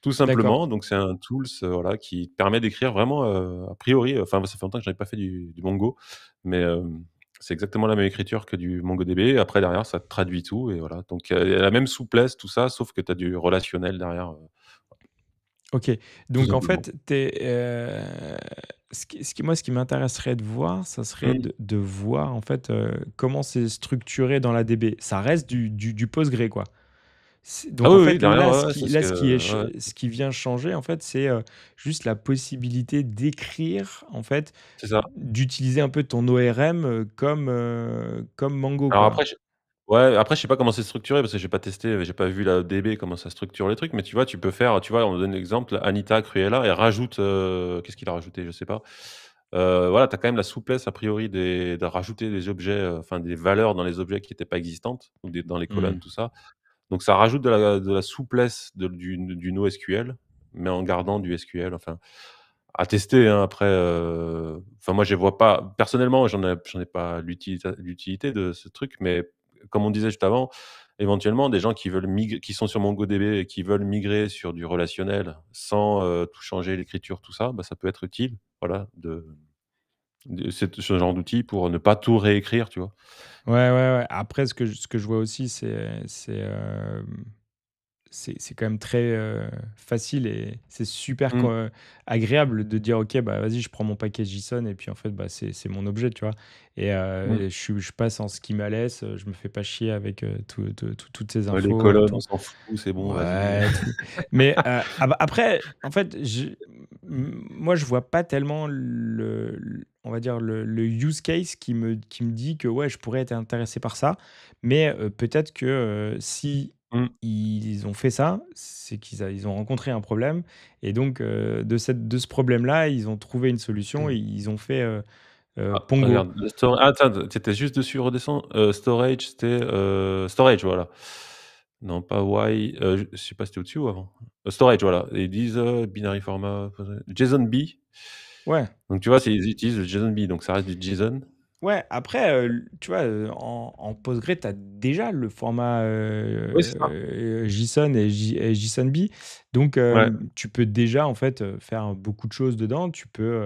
Tout simplement, donc c'est un tools euh, voilà, qui permet d'écrire vraiment, euh, a priori, euh, enfin ça fait longtemps que je n'avais pas fait du, Mongo, mais c'est exactement la même écriture que du MongoDB. Après, derrière, ça traduit tout, et voilà. Donc il y a la même souplesse, tout ça, sauf que tu as du relationnel derrière. Ok, donc en fait, es, ce moi, ce qui m'intéresserait de voir, ça serait mmh. de, voir en fait comment c'est structuré dans la DB. Ça reste du, du, du quoi. Donc là, ce, qui, est, ce, qui vient changer, en fait, c'est euh, juste la possibilité d'écrire, en fait, d'utiliser un peu ton ORM euh, comme, euh, comme Mango. après, je... Ouais, après, je sais pas comment c'est structuré parce que j'ai pas testé, j'ai pas vu la DB comment ça structure les trucs, mais tu vois, tu peux faire, tu vois, on me donne l'exemple, Anita Cruella, elle rajoute, qu'est-ce qu'il a rajouté, je sais pas. voilà, tu as quand même la souplesse a priori de rajouter des objets, enfin des valeurs dans les objets qui n'étaient pas existantes, ou dans les colonnes, mmh. tout ça. Donc ça rajoute de la, souplesse du, NoSQL, mais en gardant du SQL. Enfin, à tester. Hein, après, euh, enfin moi je vois pas personnellement, j'en ai, ai pas l'utilité de ce truc, mais comme on disait juste avant, éventuellement des gens qui veulent qui sont sur MongoDB et qui veulent migrer sur du relationnel sans euh, tout changer l'écriture, tout ça, bah, ça peut être utile, voilà, de c'est ce genre d'outil pour ne pas tout réécrire, tu vois. Ouais, ouais, ouais. Après, ce que, je, ce que je vois aussi, c'est c'est euh, quand même très euh, facile et c'est super mmh. agréable de dire, OK, bah vas-y, je prends mon paquet JSON et puis en fait, bah, c'est mon objet, tu vois. Et, euh, mmh. je passe en je, je, passe en je me fais pas chier avec euh, toutes ces infos. les colonnes, on s'en fout, c'est bon. Ouais, *laughs* Mais ah, bah, après, en fait, je, moi, je vois pas tellement le on va dire, le, use case qui me, qui me dit que ouais, je pourrais être intéressé par ça. Mais euh, peut-être que euh, si mmh. ils ont fait ça, c'est qu'ils ont rencontré un problème. Et donc, euh, de, cette, de ce problème-là, ils ont trouvé une solution mmh. et ils ont fait. Ah, Pongo. Regarde, attends, ah, juste dessus, redescends. storage, c'était. storage, voilà. Non, pas Why. je sais pas si c'était au-dessus ou avant. storage, voilà. Ils disent binary format. JSON B. Ouais. Donc tu vois, ils utilisent le JSONB, donc ça reste du JSON. Ouais, après, euh, tu vois, euh, en, en Postgre, tu as déjà le format euh, JSON et, JSONB. Donc, tu peux déjà, en fait, faire beaucoup de choses dedans. Tu peux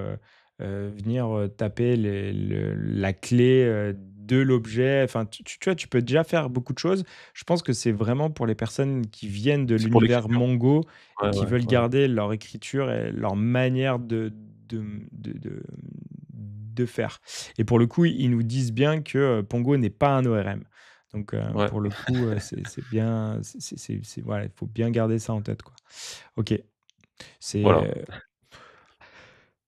venir taper les, la clé de l'objet. Enfin, tu, vois, tu peux déjà faire beaucoup de choses. Je pense que c'est vraiment pour les personnes qui viennent de l'univers Mongo, et qui veulent garder leur écriture et leur manière de de, faire. Et pour le coup, ils nous disent bien que euh, Pongo n'est pas un ORM. Donc euh, pour le coup, euh, c'est bien, il voilà, faut bien garder ça en tête quoi. Ok, c'est. Voilà.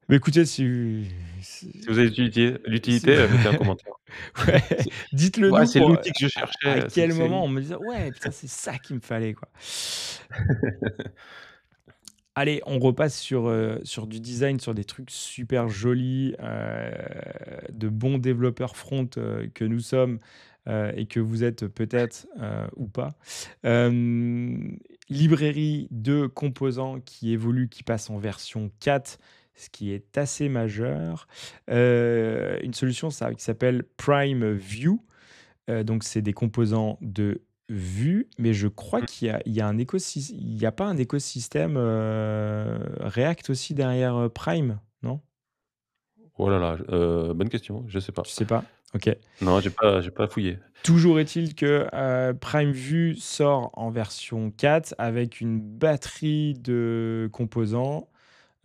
Mais écoutez, si, vous avez l'utilité, mettez un *laughs* commentaire. dites-le nous. C'est l'outil que je cherchais. À quel moment on me disait ouais, c'est ça qu'il me fallait quoi. *laughs* Allez, on repasse sur, euh, sur du design, sur des trucs super jolis, euh, de bons développeurs front euh, que nous sommes et que vous êtes peut-être ou pas. librairie de composants qui évolue, qui passe en version 4, ce qui est assez majeur. une solution qui s'appelle Prime View. donc, c'est des composants de vu, mais je crois mmh. qu'il y a, un écosystème. Il n'y a pas un écosystème euh, React aussi derrière euh, Prime, non Oh là là, euh, bonne question, je sais pas. Je sais pas, ok. Non, j'ai pas, pas fouillé. Toujours est-il que Prime Vue sort en version 4 avec une batterie de composants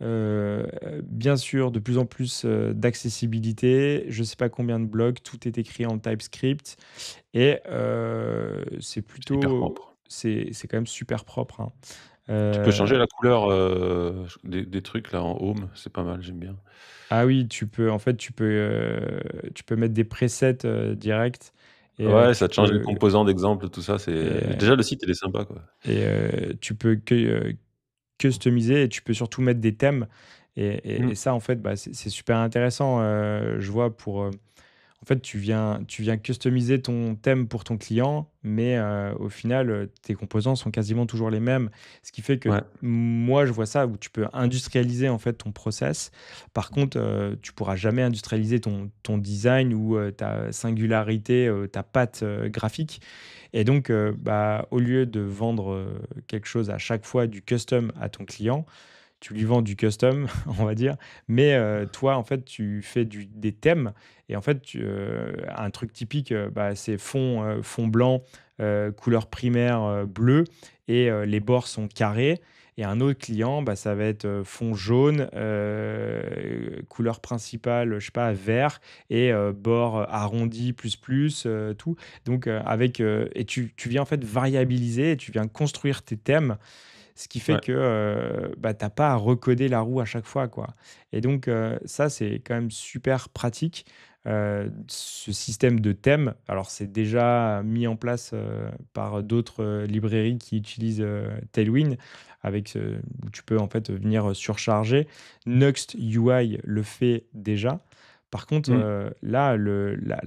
euh, bien sûr, de plus en plus euh, d'accessibilité. Je sais pas combien de blogs, tout est écrit en TypeScript. Et euh, c'est plutôt. C'est quand même super propre. Hein. Tu peux changer la couleur des, des, trucs là en home, c'est pas mal, j'aime bien. Ah oui, tu peux, en fait, tu peux, tu peux mettre des presets directs. Et ouais, ça te change les composants d'exemple, tout ça. C'est déjà le site il est sympa quoi. Et tu peux que, customiser et tu peux surtout mettre des thèmes. Et, mm. ça, en fait, bah, c'est super intéressant. Euh, je vois pour. Euh, en fait, tu viens, tu viens customiser ton thème pour ton client, mais euh, au final, tes composants sont quasiment toujours les mêmes. Ce qui fait que moi, je vois ça où tu peux industrialiser en fait ton process. Par contre, tu pourras jamais industrialiser ton, ton design ou ta singularité, ta patte graphique. Et donc, euh, bah, au lieu de vendre euh, quelque chose à chaque fois du custom à ton client, tu lui vends du custom, *laughs* on va dire, mais euh, toi, en fait, tu fais des thèmes. Et en fait, un truc typique, bah, c'est fond, fond blanc, couleur primaire bleue, et les bords sont carrés. Et un autre client, bah, ça va être euh, fond jaune, euh, couleur principale, je sais pas, vert et euh, bord arrondi plus plus, tout. Donc avec et tu, tu, viens en fait variabiliser, tu viens construire tes thèmes. Ce qui fait que bah, tu n'as pas à recoder la roue à chaque fois. Quoi. Et donc, ça, c'est quand même super pratique. ce système de thèmes. Alors, c'est déjà mis en place par d'autres librairies qui utilisent Tailwind, avec où tu peux en fait venir surcharger. Next UI le fait déjà. Par contre, mm. euh, là, le, la,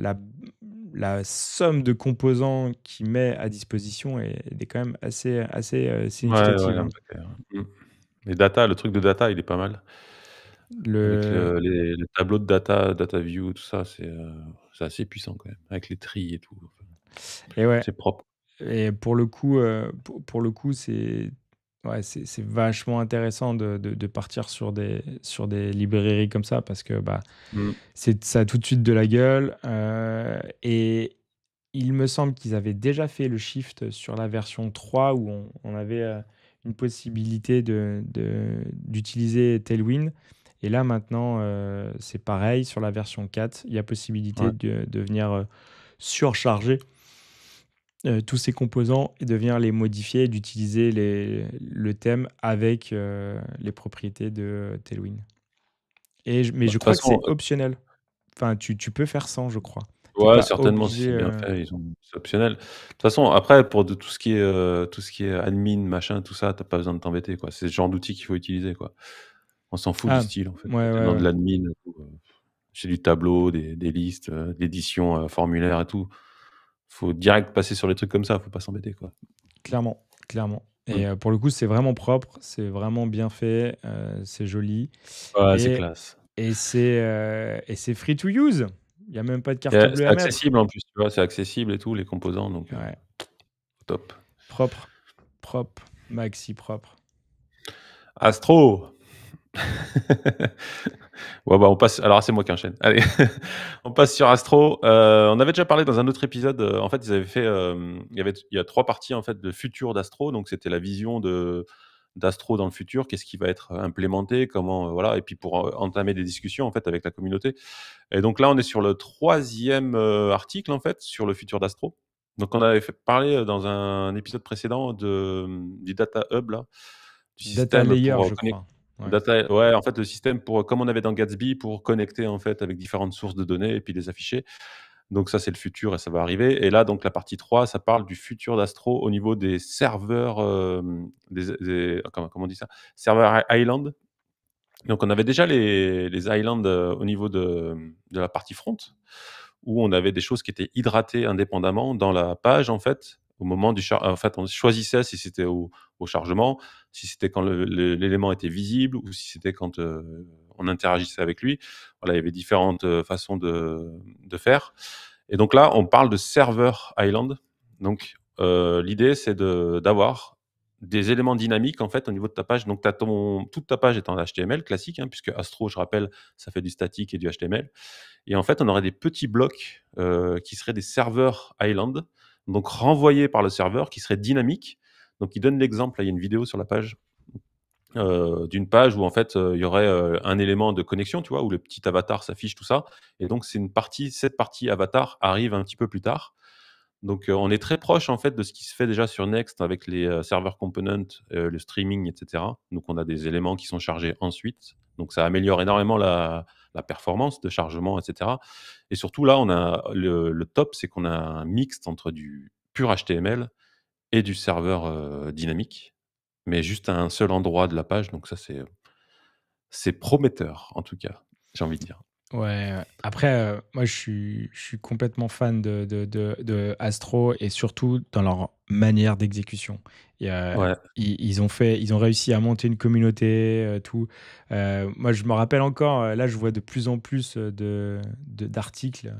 la, somme de composants qu'il met à disposition est, quand même assez, assez euh, significative. Euh, mm. Les data, le truc de data, il est pas mal. Le... tableau de data, data view, tout ça, c'est assez puissant quand même, avec les tri et tout. Et ouais. C'est propre. Et pour le coup, pour le coup, c'est ouais, c'est vachement intéressant de, partir sur des, sur des librairies comme ça parce que bah, mm. c'est ça a tout de suite de la gueule. Euh, et il me semble qu'ils avaient déjà fait le shift sur la version 3 où on, avait euh, une possibilité d'utiliser de, Tailwind. Et là, maintenant, euh, c'est pareil. Sur la version 4, il y a possibilité de, de, venir surcharger euh, tous ces composants et de venir les modifier et d'utiliser le thème avec euh, les propriétés de Tailwind. Et mais bah, je crois que c'est euh, optionnel. Enfin, tu, peux faire sans, je crois. Ouais, certainement, si c'est bien fait, c'est optionnel. De toute façon, après, pour tout, ce qui est, tout ce qui est admin, machin, tout ça, t'as pas besoin de t'embêter. Quoi. C'est le genre d'outil qu'il faut utiliser. Quoi. On s'en fout du ah, style, en fait. de l'admin, c'est du tableau, des, des listes, d'édition, formulaire et tout faut direct passer sur les trucs comme ça, faut pas s'embêter quoi. Clairement, clairement. Et euh, pour le coup, c'est vraiment propre, c'est vraiment bien fait, euh, c'est joli. c'est classe. Et c'est euh, et c'est free to use. Il y a même pas de carte bleue. C'est accessible en plus, tu vois, c'est accessible et tout les composants donc. top. Propre, propre, maxi propre. Astro. *laughs* Bah, on passe. Alors c'est moi qui enchaîne. Allez, *laughs* on passe sur Astro. Euh, on avait déjà parlé dans un autre épisode. Euh, en fait, ils avaient fait. Euh, il y avait il a trois parties en fait de futur d'Astro. Donc c'était la vision de d'Astro dans le futur. Qu'est-ce qui va être implémenté Comment voilà. Et puis pour entamer des discussions en fait avec la communauté. Et donc là, on est sur le troisième article en fait sur le futur d'Astro. Donc on avait parlé dans un épisode précédent de du data hub là. data je crois. Ouais. en fait, le système, pour, comme on avait dans Gatsby, pour connecter en fait avec différentes sources de données et puis les afficher. Donc ça, c'est le futur et ça va arriver. Et là, donc la partie 3, ça parle du futur d'Astro au niveau des serveurs, euh, on dit ça Island. Donc on avait déjà les, les Islands euh, au niveau de, de, la partie front, où on avait des choses qui étaient hydratées indépendamment dans la page, en fait, au moment du en fait, on choisissait si c'était au, chargement, si c'était quand l'élément était visible ou si c'était quand euh, on interagissait avec lui. Voilà, il y avait différentes euh, façons de, faire. Et donc là, on parle de serveur island. Donc euh, l'idée, c'est d'avoir des éléments dynamiques en fait au niveau de ta page. Donc toute ta page est en HTML classique, hein, puisque Astro, je rappelle, ça fait du statique et du HTML. Et en fait, on aurait des petits blocs qui seraient des serveurs island donc renvoyé par le serveur, qui serait dynamique. Donc il donne l'exemple, il y a une vidéo sur la page euh, d'une page où en fait euh, il y aurait euh, un élément de connexion, tu vois, où le petit avatar s'affiche, tout ça. Et donc c'est une partie, cette partie avatar arrive un petit peu plus tard. Donc on est très proche en fait de ce qui se fait déjà sur Next avec les serveurs components, le streaming, etc. Donc on a des éléments qui sont chargés ensuite. Donc ça améliore énormément la, la performance de chargement, etc. Et surtout, là, on a le, top, c'est qu'on a un mix entre du pur HTML et du serveur euh, dynamique, mais juste à un seul endroit de la page. Donc ça, c'est prometteur, en tout cas, j'ai envie de dire. Ouais, après, euh, moi je suis, je suis complètement fan de, de, de, Astro et surtout dans leur manière d'exécution. ils, ont fait, ils ont réussi à monter une communauté, euh, tout. Euh, moi je me rappelle encore, là je vois de plus en plus de, d'articles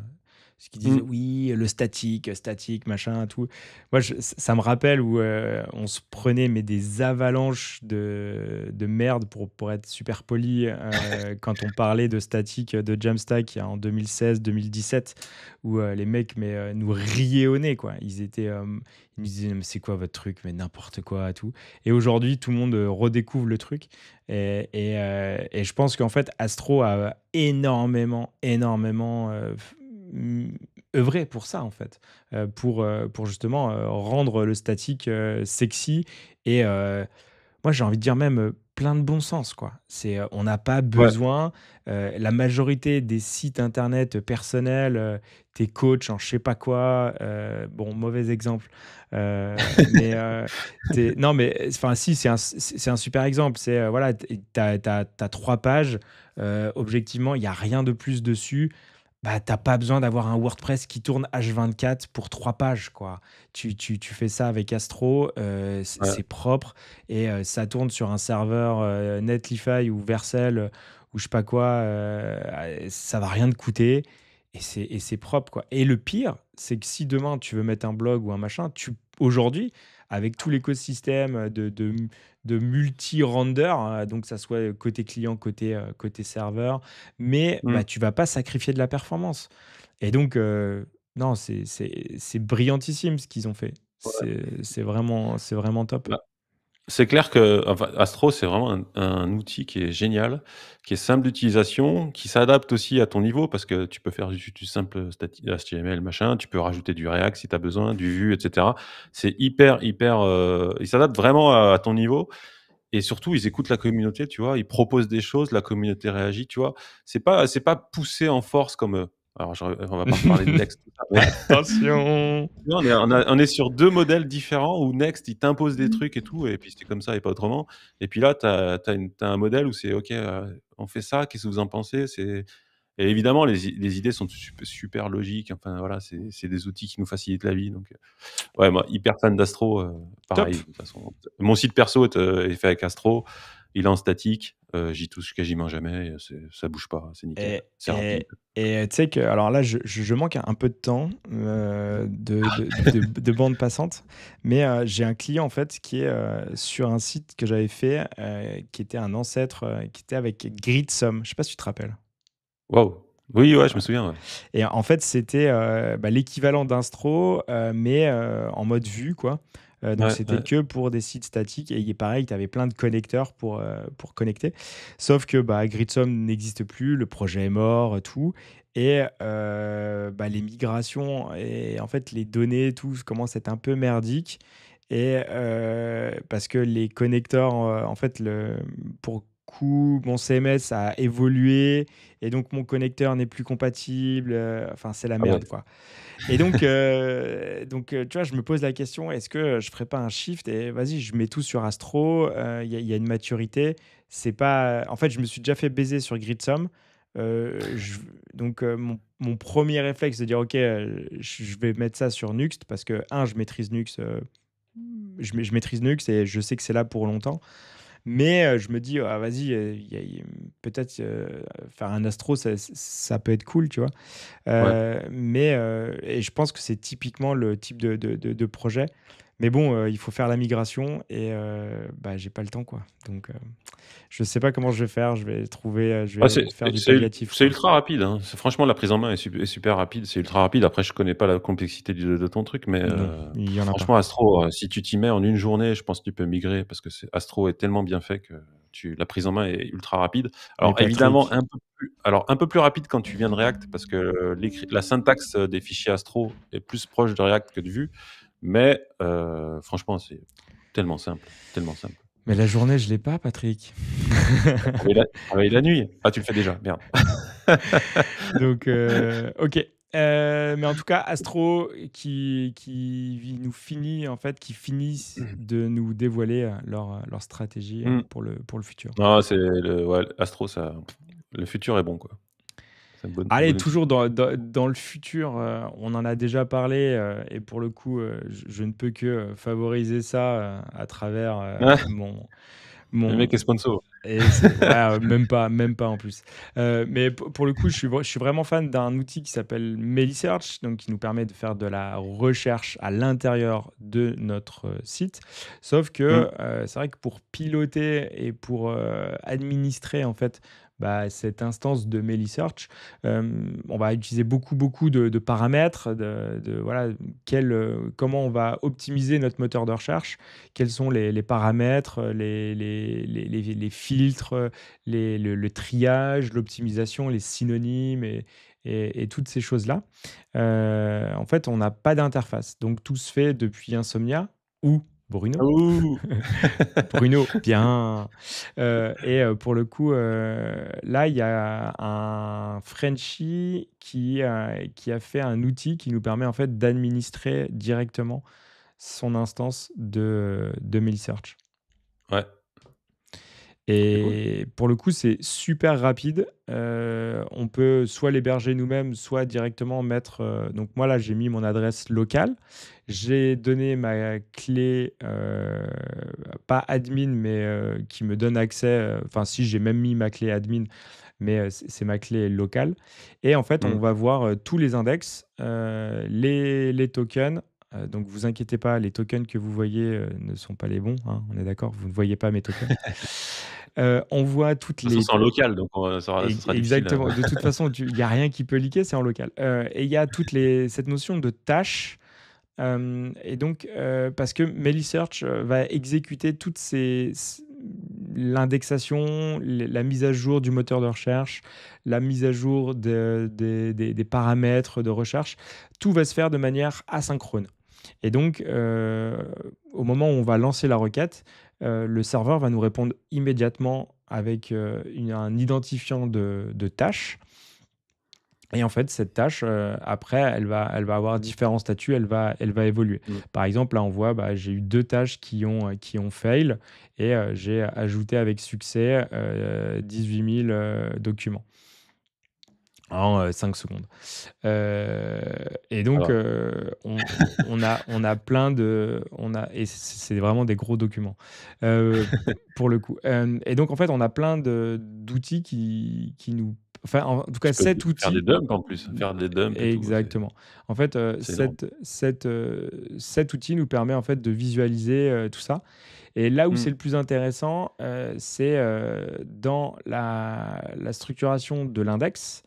ce disent mm. oui, le statique, statique, machin, tout. Moi, ça me rappelle où euh, on se prenait mais des avalanches de, de merde, pour, pour être super poli, euh, *laughs* quand on parlait de statique de Jamstack en 2016-2017, où euh, les mecs mais, nous riaient au nez. Quoi. Ils, étaient, ils nous disaient mais c'est quoi votre truc, mais n'importe quoi, tout. Et aujourd'hui, tout le monde redécouvre le truc. Et, et, et je pense qu'en fait, Astro a énormément, énormément œuvrer pour ça en fait, euh, pour, euh, pour justement euh, rendre le statique sexy et moi j'ai envie de dire même plein de bon sens quoi. C'est on n'a pas besoin. la majorité des sites internet personnels, tes coachs en je sais pas quoi. bon mauvais exemple. *laughs* mais non mais enfin si c'est un, un super exemple. C'est voilà t'as as, trois pages. objectivement il y a rien de plus dessus bah, t'as pas besoin d'avoir un WordPress qui tourne H24 pour trois pages, quoi. Tu, fais ça avec Astro, euh, c'est propre, et euh, ça tourne sur un serveur euh, Netlify ou Vercel ou je sais pas quoi, ça va rien te coûter, et c'est propre, quoi. Et le pire, c'est que si demain tu veux mettre un blog ou un machin, tu aujourd'hui, avec tout l'écosystème de, de, multi-render, hein, donc ça soit côté client, côté, euh, côté serveur, mais mmh. bah, tu vas pas sacrifier de la performance. Et donc, euh, non, c'est brillantissime ce qu'ils ont fait. C'est vraiment, vraiment top. Bah, c'est clair que Astro, c'est vraiment un, outil qui est génial, qui est simple d'utilisation, qui s'adapte aussi à ton niveau parce que tu peux faire du, simple HTML, machin, tu peux rajouter du React si tu as besoin, du Vue, etc. C'est hyper, hyper. Euh, il s'adapte vraiment à, ton niveau et surtout ils écoutent la communauté, tu vois. Ils proposent des choses, la communauté réagit, tu vois. C'est pas, c'est pas poussé en force comme euh, alors, je, on va pas parler de Next. *laughs* Attention non, on, est, on, est, sur deux modèles différents où Next, il t'impose des mm. trucs et tout, et puis c'est comme ça et pas autrement. Et puis là, tu as, un modèle où c'est OK, euh, on fait ça, qu'est-ce que vous en pensez Et évidemment, les, idées sont super, logiques. Enfin, voilà, c'est des outils qui nous facilitent la vie. Donc, euh, ouais, moi, hyper fan d'Astro, euh, Mon site perso est fait avec Astro. Il est en statique, euh, j'y touche quasiment jamais, ça bouge pas, c'est nickel. Et euh, tu sais que, alors là, je, manque un peu de temps euh, ah. de, bande passante, mais j'ai un client en fait qui est sur un site que j'avais fait, qui était un ancêtre, qui était avec Gridsum. Je sais pas si tu te rappelles. Waouh! Oui, ouais, je me souviens. Et en fait, c'était bah, l'équivalent d'Instro, mais en mode vue, quoi. Euh, donc c'était que pour des sites statiques. Et il est pareil, tu avais plein de connecteurs pour, euh, pour connecter. Sauf que bah, Gridsum n'existe plus, le projet est mort, euh, tout. Et bah, les migrations et en fait les données, tout commence à être un peu merdique. Et parce que les connecteurs, en fait, le, pour mon CMS a évolué et donc mon connecteur n'est plus compatible. Euh, enfin, c'est la ah merde, quoi. Et donc, euh, donc, euh, tu vois, je me pose la question est-ce que je ferais pas un shift et vas-y, je mets tout sur Astro. Il y, a une maturité. C'est pas. En fait, je me suis déjà fait baiser sur GridSum. donc, mon, premier réflexe de dire ok, je vais mettre ça sur Nuxt parce que un, je maîtrise Nuxt. Je, je, maîtrise Nuxt et je sais que c'est là pour longtemps. Mais euh, je me dis, ah, vas-y, euh, peut-être euh, faire un astro, ça, ça, peut être cool, tu vois. Mais et je pense que c'est typiquement le type de, de projet mais bon, euh, il faut faire la migration et euh, bah, j'ai pas le temps, quoi. Donc, euh, je sais pas comment je vais faire. Je vais trouver, euh, je vais ah, faire du C'est ultra rapide. Hein. Franchement, la prise en main est, super rapide. C'est ultra rapide. Après, je connais pas la complexité de ton truc, mais franchement, Astro, si tu t'y mets en une journée, je pense que tu peux migrer parce que Astro est tellement bien fait que tu, la prise en main est ultra rapide. Alors, évidemment, alors, un peu plus rapide quand tu viens de React parce que la syntaxe des fichiers Astro est plus proche de React que de Vue. Mais euh, franchement, c'est tellement simple, tellement simple. Mais la journée, je l'ai pas, Patrick. *laughs* Travailler la, la nuit. Ah, tu le fais déjà. Merde. *laughs* Donc, euh, ok. Euh, mais en tout cas, Astro qui, qui nous finit en fait, qui finissent mm. de nous dévoiler leur, leur stratégie mm. pour, le, pour le futur. Non, ah, c'est le Astro, ça, le futur est bon quoi. Allez, toujours dans, le futur, euh, on en a déjà parlé, euh, et pour le coup, euh, je, ne peux que favoriser ça à travers mon, mon. Le mec est sponsor. Et *laughs* même pas, même pas en plus. mais pour le coup, je suis, je suis vraiment fan d'un outil qui s'appelle Melisearch, donc qui nous permet de faire de la recherche à l'intérieur de notre site. Sauf que mmh. c'est vrai que pour piloter et pour administrer en fait bah, cette instance de MelliSearch, search on va utiliser beaucoup, beaucoup de, paramètres, de, voilà, quel, euh, comment on va optimiser notre moteur de recherche, quels sont les, paramètres, les, les, filtres, le, triage, l'optimisation, les synonymes et, et, toutes ces choses-là. Euh, en fait, on n'a pas d'interface. Donc, tout se fait depuis Insomnia ou Bruno. *laughs* Bruno, bien. Euh, et euh, pour le coup, euh, là, il y a un Frenchie qui, qui a fait un outil qui nous permet en fait d'administrer directement son instance de, de search. Ouais, et pour le coup, c'est super rapide. Euh, on peut soit l'héberger nous-mêmes, soit directement mettre. Euh, donc, moi, là, j'ai mis mon adresse locale. J'ai donné ma clé, euh, pas admin, mais qui me donne accès. Enfin, si, j'ai même mis ma clé admin, mais c'est ma clé locale. Et en fait, on mmh. va voir tous les index, les tokens, euh, donc vous inquiétez pas, les tokens que vous voyez euh, ne sont pas les bons. Hein, on est d'accord, vous ne voyez pas mes tokens. *laughs* Euh, on voit toutes les. C'est en local, donc sera, Exactement. Hein. de toute façon, il n'y a rien qui peut liquer, c'est en local. et il y a toute les... cette notion de tâche. et donc, parce que MeliSearch va exécuter toutes ces l'indexation, la mise à jour du moteur de recherche, la mise à jour des paramètres de recherche, tout va se faire de manière asynchrone. Et donc, euh, au moment où on va lancer la requête, euh, le serveur va nous répondre immédiatement avec euh, un identifiant de, de tâche. Et en fait, cette tâche, après, elle va, avoir différents statuts, elle va, elle va évoluer. Mm. Par exemple, là, on voit, bah, j'ai eu deux tâches qui ont, qui ont fail et j'ai ajouté avec succès 18 000 documents en 5 euh, secondes. Euh, et donc, euh, on, a, on a plein de... On a, et c'est vraiment des gros documents, pour le coup. et donc, en fait, on a plein d'outils qui, qui nous... Enfin, en tout cas, cet outil... Faire des dumps, en plus. Faire des dumps. Exactement. en fait, cet, cet, cet outil nous permet, en fait, de visualiser tout ça. Et là où mmh. c'est le plus intéressant, c'est dans la, structuration de l'index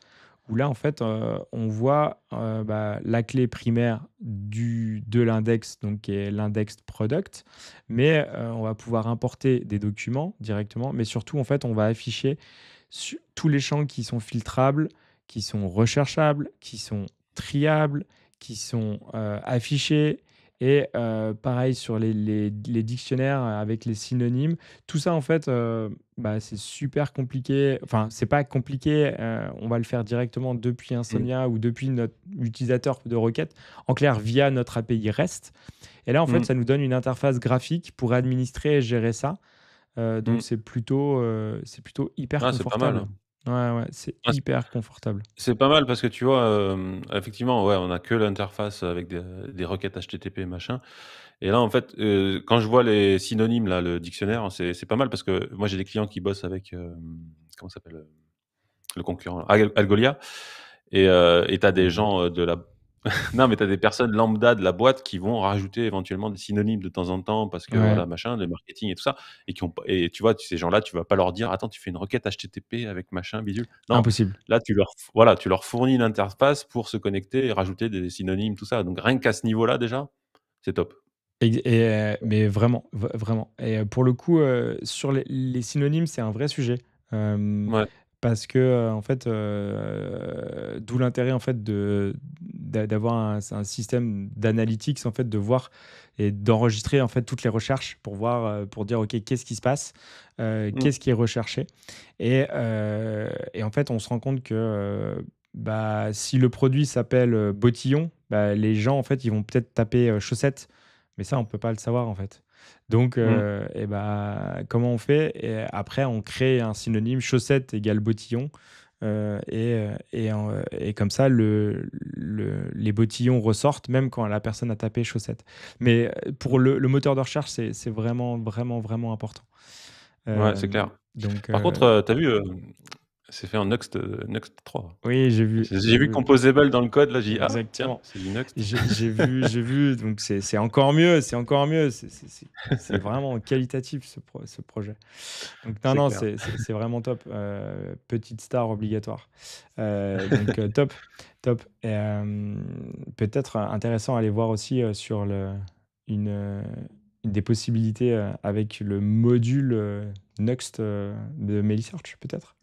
où là, en fait, euh, on voit euh, bah, la clé primaire du, de l'index, donc qui est l'index product, mais euh, on va pouvoir importer des documents directement, mais surtout, en fait, on va afficher tous les champs qui sont filtrables, qui sont recherchables, qui sont triables, qui sont affichés. Et pareil sur les, dictionnaires avec les synonymes. Tout ça, en fait, bah, c'est super compliqué. Enfin, c'est pas compliqué. Euh, on va le faire directement depuis Insomnia ou depuis notre utilisateur de requête. En clair, via notre API REST. Et là, en fait, mm. ça nous donne une interface graphique pour administrer et gérer ça. Euh, donc, mm. c'est plutôt, euh, c'est plutôt hyper ah, c'est pas mal. confortable. Ouais, ouais, ah, c'est hyper confortable. C'est pas mal parce que tu vois, effectivement, ouais, on a que l'interface avec des, des requêtes HTTP machin. Et là, en fait, euh, quand je vois les synonymes, là, le dictionnaire, hein, c'est, pas mal parce que moi, j'ai des clients qui bossent avec, euh, comment s'appelle, euh, le concurrent, Algolia. Et euh, tu as des mmh gens de la. *laughs* non, mais tu as des personnes lambda de la boîte qui vont rajouter éventuellement des synonymes de temps en temps parce que, voilà, machin, le marketing et tout ça. Et, qui ont... et tu vois, ces gens-là, tu vas pas leur dire, attends, tu fais une requête HTTP avec machin, bidule. Non, impossible. Là, tu leur, voilà, tu leur fournis l'interface pour se connecter et rajouter des synonymes, tout ça. Donc, rien qu'à ce niveau-là, déjà, c'est top. Et, euh, mais vraiment, vraiment. Et euh, pour le coup, euh, sur les, synonymes, c'est un vrai sujet. Parce que, en fait, d'où l'intérêt en fait, de, d'avoir un, système d'analytics, en fait, de voir et d'enregistrer en fait, toutes les recherches pour voir, pour dire, OK, qu'est-ce qui se passe, mmh. qu'est-ce qui est recherché. Et, et, en fait, on se rend compte que bah, si le produit s'appelle bottillon, bah, les gens, en fait, ils vont peut-être taper chaussettes mais ça, on ne peut pas le savoir, en fait. Donc, mmh. et euh, eh ben, comment on fait et Après, on crée un synonyme chaussette égale bottillon. Euh, et, euh, et, et, comme ça, le, les bottillons ressortent même quand la personne a tapé chaussette. Mais pour le, moteur de recherche, c'est vraiment, vraiment, vraiment important. ouais, c'est clair. Donc, Par contre, tu as vu, c'est fait en Nuxt, Nuxt 3. Oui, j'ai vu. J'ai vu Composable dans le code, là, j'ai ah, Exactement. c'est du Nuxt. J'ai vu, j'ai vu, donc c'est encore mieux, c'est encore mieux. C'est vraiment qualitatif, ce, projet. Donc, non, non, c'est vraiment top. Euh, petite star obligatoire. Euh, donc, euh, top, top. peut-être intéressant à aller voir aussi sur le, une, des possibilités avec le module Nuxt de Melisearch, peut-être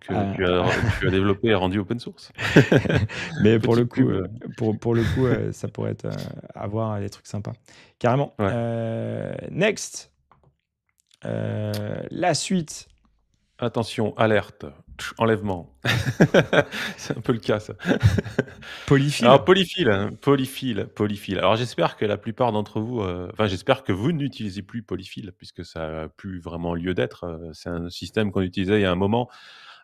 que euh, tu, as, développé et rendu open source. *laughs* Mais pour le, coup, euh, pour, pour le, coup, euh, ça pourrait être, avoir des trucs sympas. Carrément. next. la suite. Attention, alerte enlèvement. *laughs* c'est un peu le cas, ça. *laughs* Polyphile. Alors, polyphile, hein. polyphile, polyphile. Alors, j'espère que la plupart d'entre vous, euh, enfin, j'espère que vous n'utilisez plus polyphile, puisque ça n'a plus vraiment lieu d'être. Euh, c'est un système qu'on utilisait il y a un moment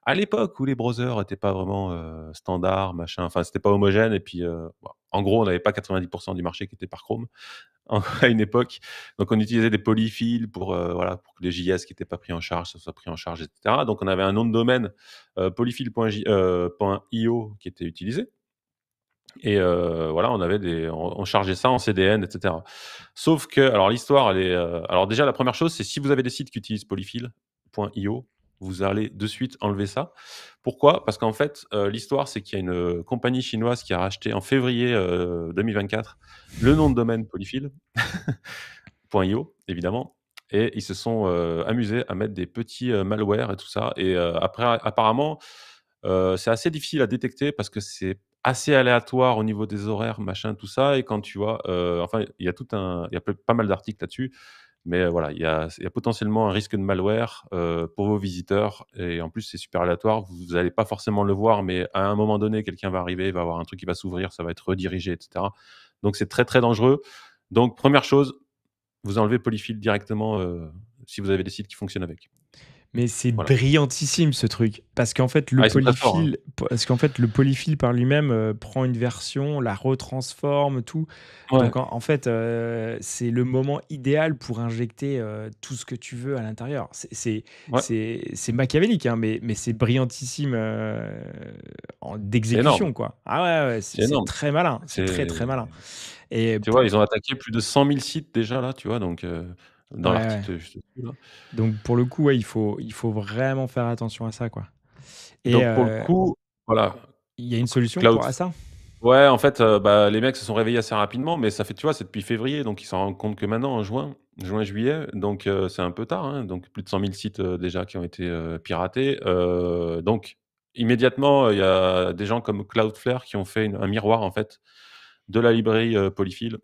à l'époque où les browsers n'étaient pas vraiment standards, machin, enfin, c'était pas homogène, et puis, en gros, on n'avait pas 90% du marché qui était par Chrome *laughs* à une époque. Donc, on utilisait des polyfills pour, voilà, pour que les JS qui n'étaient pas pris en charge, soient soit pris en charge, etc. Donc, on avait un nom de domaine, polyfill.io, euh, qui était utilisé. Et voilà, on avait des, chargeait ça en CDN, etc. Sauf que, alors l'histoire, elle est, alors déjà la première chose, c'est si vous avez des sites qui utilisent polyfill.io, vous allez de suite enlever ça. Pourquoi Parce qu'en fait, euh, l'histoire, c'est qu'il y a une euh, compagnie chinoise qui a racheté en février 2024 euh, le nom de domaine polyfill.io, *laughs* évidemment. Et ils se sont amusés à mettre des petits malwares et tout ça. Et après, apparemment, c'est assez difficile à détecter parce que c'est assez aléatoire au niveau des horaires, machin, tout ça. Et quand tu vois, enfin, il y a tout un, il y a pas mal d'articles là-dessus. Mais voilà, il y, a, potentiellement un risque de malware pour vos visiteurs. Et en plus, c'est super aléatoire. Vous n'allez pas forcément le voir, mais à un moment donné, quelqu'un va arriver, il va avoir un truc qui va s'ouvrir, ça va être redirigé, etc. Donc, c'est très, très dangereux. Donc, première chose, vous enlevez Polyfill directement si vous avez des sites qui fonctionnent avec. Mais c'est brillantissime ce truc. Parce qu'en fait, le ah, hein. parce qu'en fait, le par lui-même euh, prend une version, la retransforme, tout. Donc en, fait, euh, c'est le moment idéal pour injecter euh, tout ce que tu veux à l'intérieur. C'est machiavélique, hein, mais, mais c'est brillantissime d'exécution, quoi. Ah ouais, c'est très malin. C'est très, très malin. Et tu vois, ils ont attaqué plus de 100 000 sites déjà là, tu vois, donc. Donc pour le coup, il, faut, vraiment faire attention à ça. Quoi. Et Donc pour le euh, coup, voilà. Il y a une solution pour à ça Ouais, en fait, euh, bah, les mecs se sont réveillés assez rapidement, mais ça fait, tu vois, c'est depuis février, donc ils se rendent compte que maintenant, en juin, juin juillet, donc euh, c'est un peu tard. Hein. donc plus de 100 000 sites déjà qui ont été piratés. donc immédiatement, il y a des gens comme Cloudflare qui ont fait un miroir en fait de la librairie Polyfill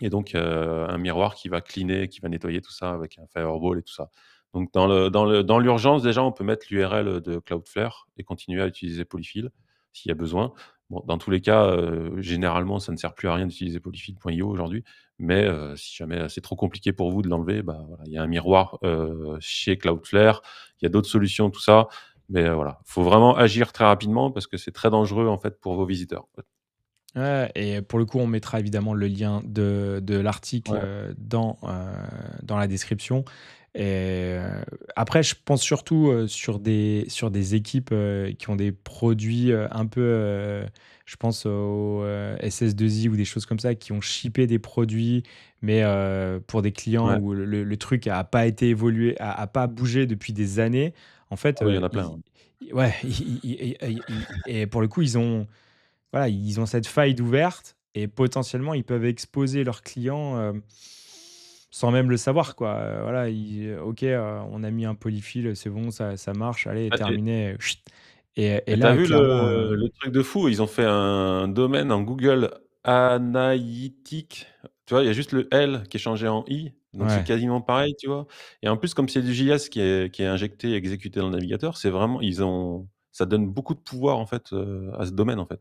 et donc euh, un miroir qui va cleaner, qui va nettoyer tout ça avec un firewall et tout ça. Donc dans l'urgence, le, dans le, déjà, on peut mettre l'URL de Cloudflare et continuer à utiliser Polyfill s'il y a besoin. dans tous les cas, euh, généralement, ça ne sert plus à rien d'utiliser polyfill.io aujourd'hui, mais euh, si jamais c'est trop compliqué pour vous de l'enlever, bah, il y a un miroir chez Cloudflare, il y a d'autres solutions, tout ça, mais voilà, il faut vraiment agir très rapidement parce que c'est très dangereux en fait pour vos visiteurs et pour le coup, on mettra évidemment le lien de, de l'article euh, dans, euh, dans la description. Et euh, après, je pense surtout sur des, sur des équipes qui ont des produits un peu, je pense au SS2I ou des choses comme ça, qui ont shippé des produits, mais pour des clients où le, truc n'a pas été évolué, n'a pas bougé depuis des années. En fait, ah il y en a plein. ouais, et pour le coup, ils ont voilà, ils ont cette faille ouverte et potentiellement ils peuvent exposer leurs clients euh, sans même le savoir quoi. Euh, voilà, euh, ok, on a mis un polyfile, c'est bon, ça, ça, marche, allez, ah, terminé. Et, et là, vu le, truc de fou Ils ont fait un domaine en Google analytique. Tu vois, il y a juste le L qui est changé en I. Donc c'est quasiment pareil, tu vois. Et en plus, comme c'est du JS qui est, injecté et exécuté dans le navigateur, c'est vraiment, ils ont, ça donne beaucoup de pouvoir en fait à ce domaine en fait.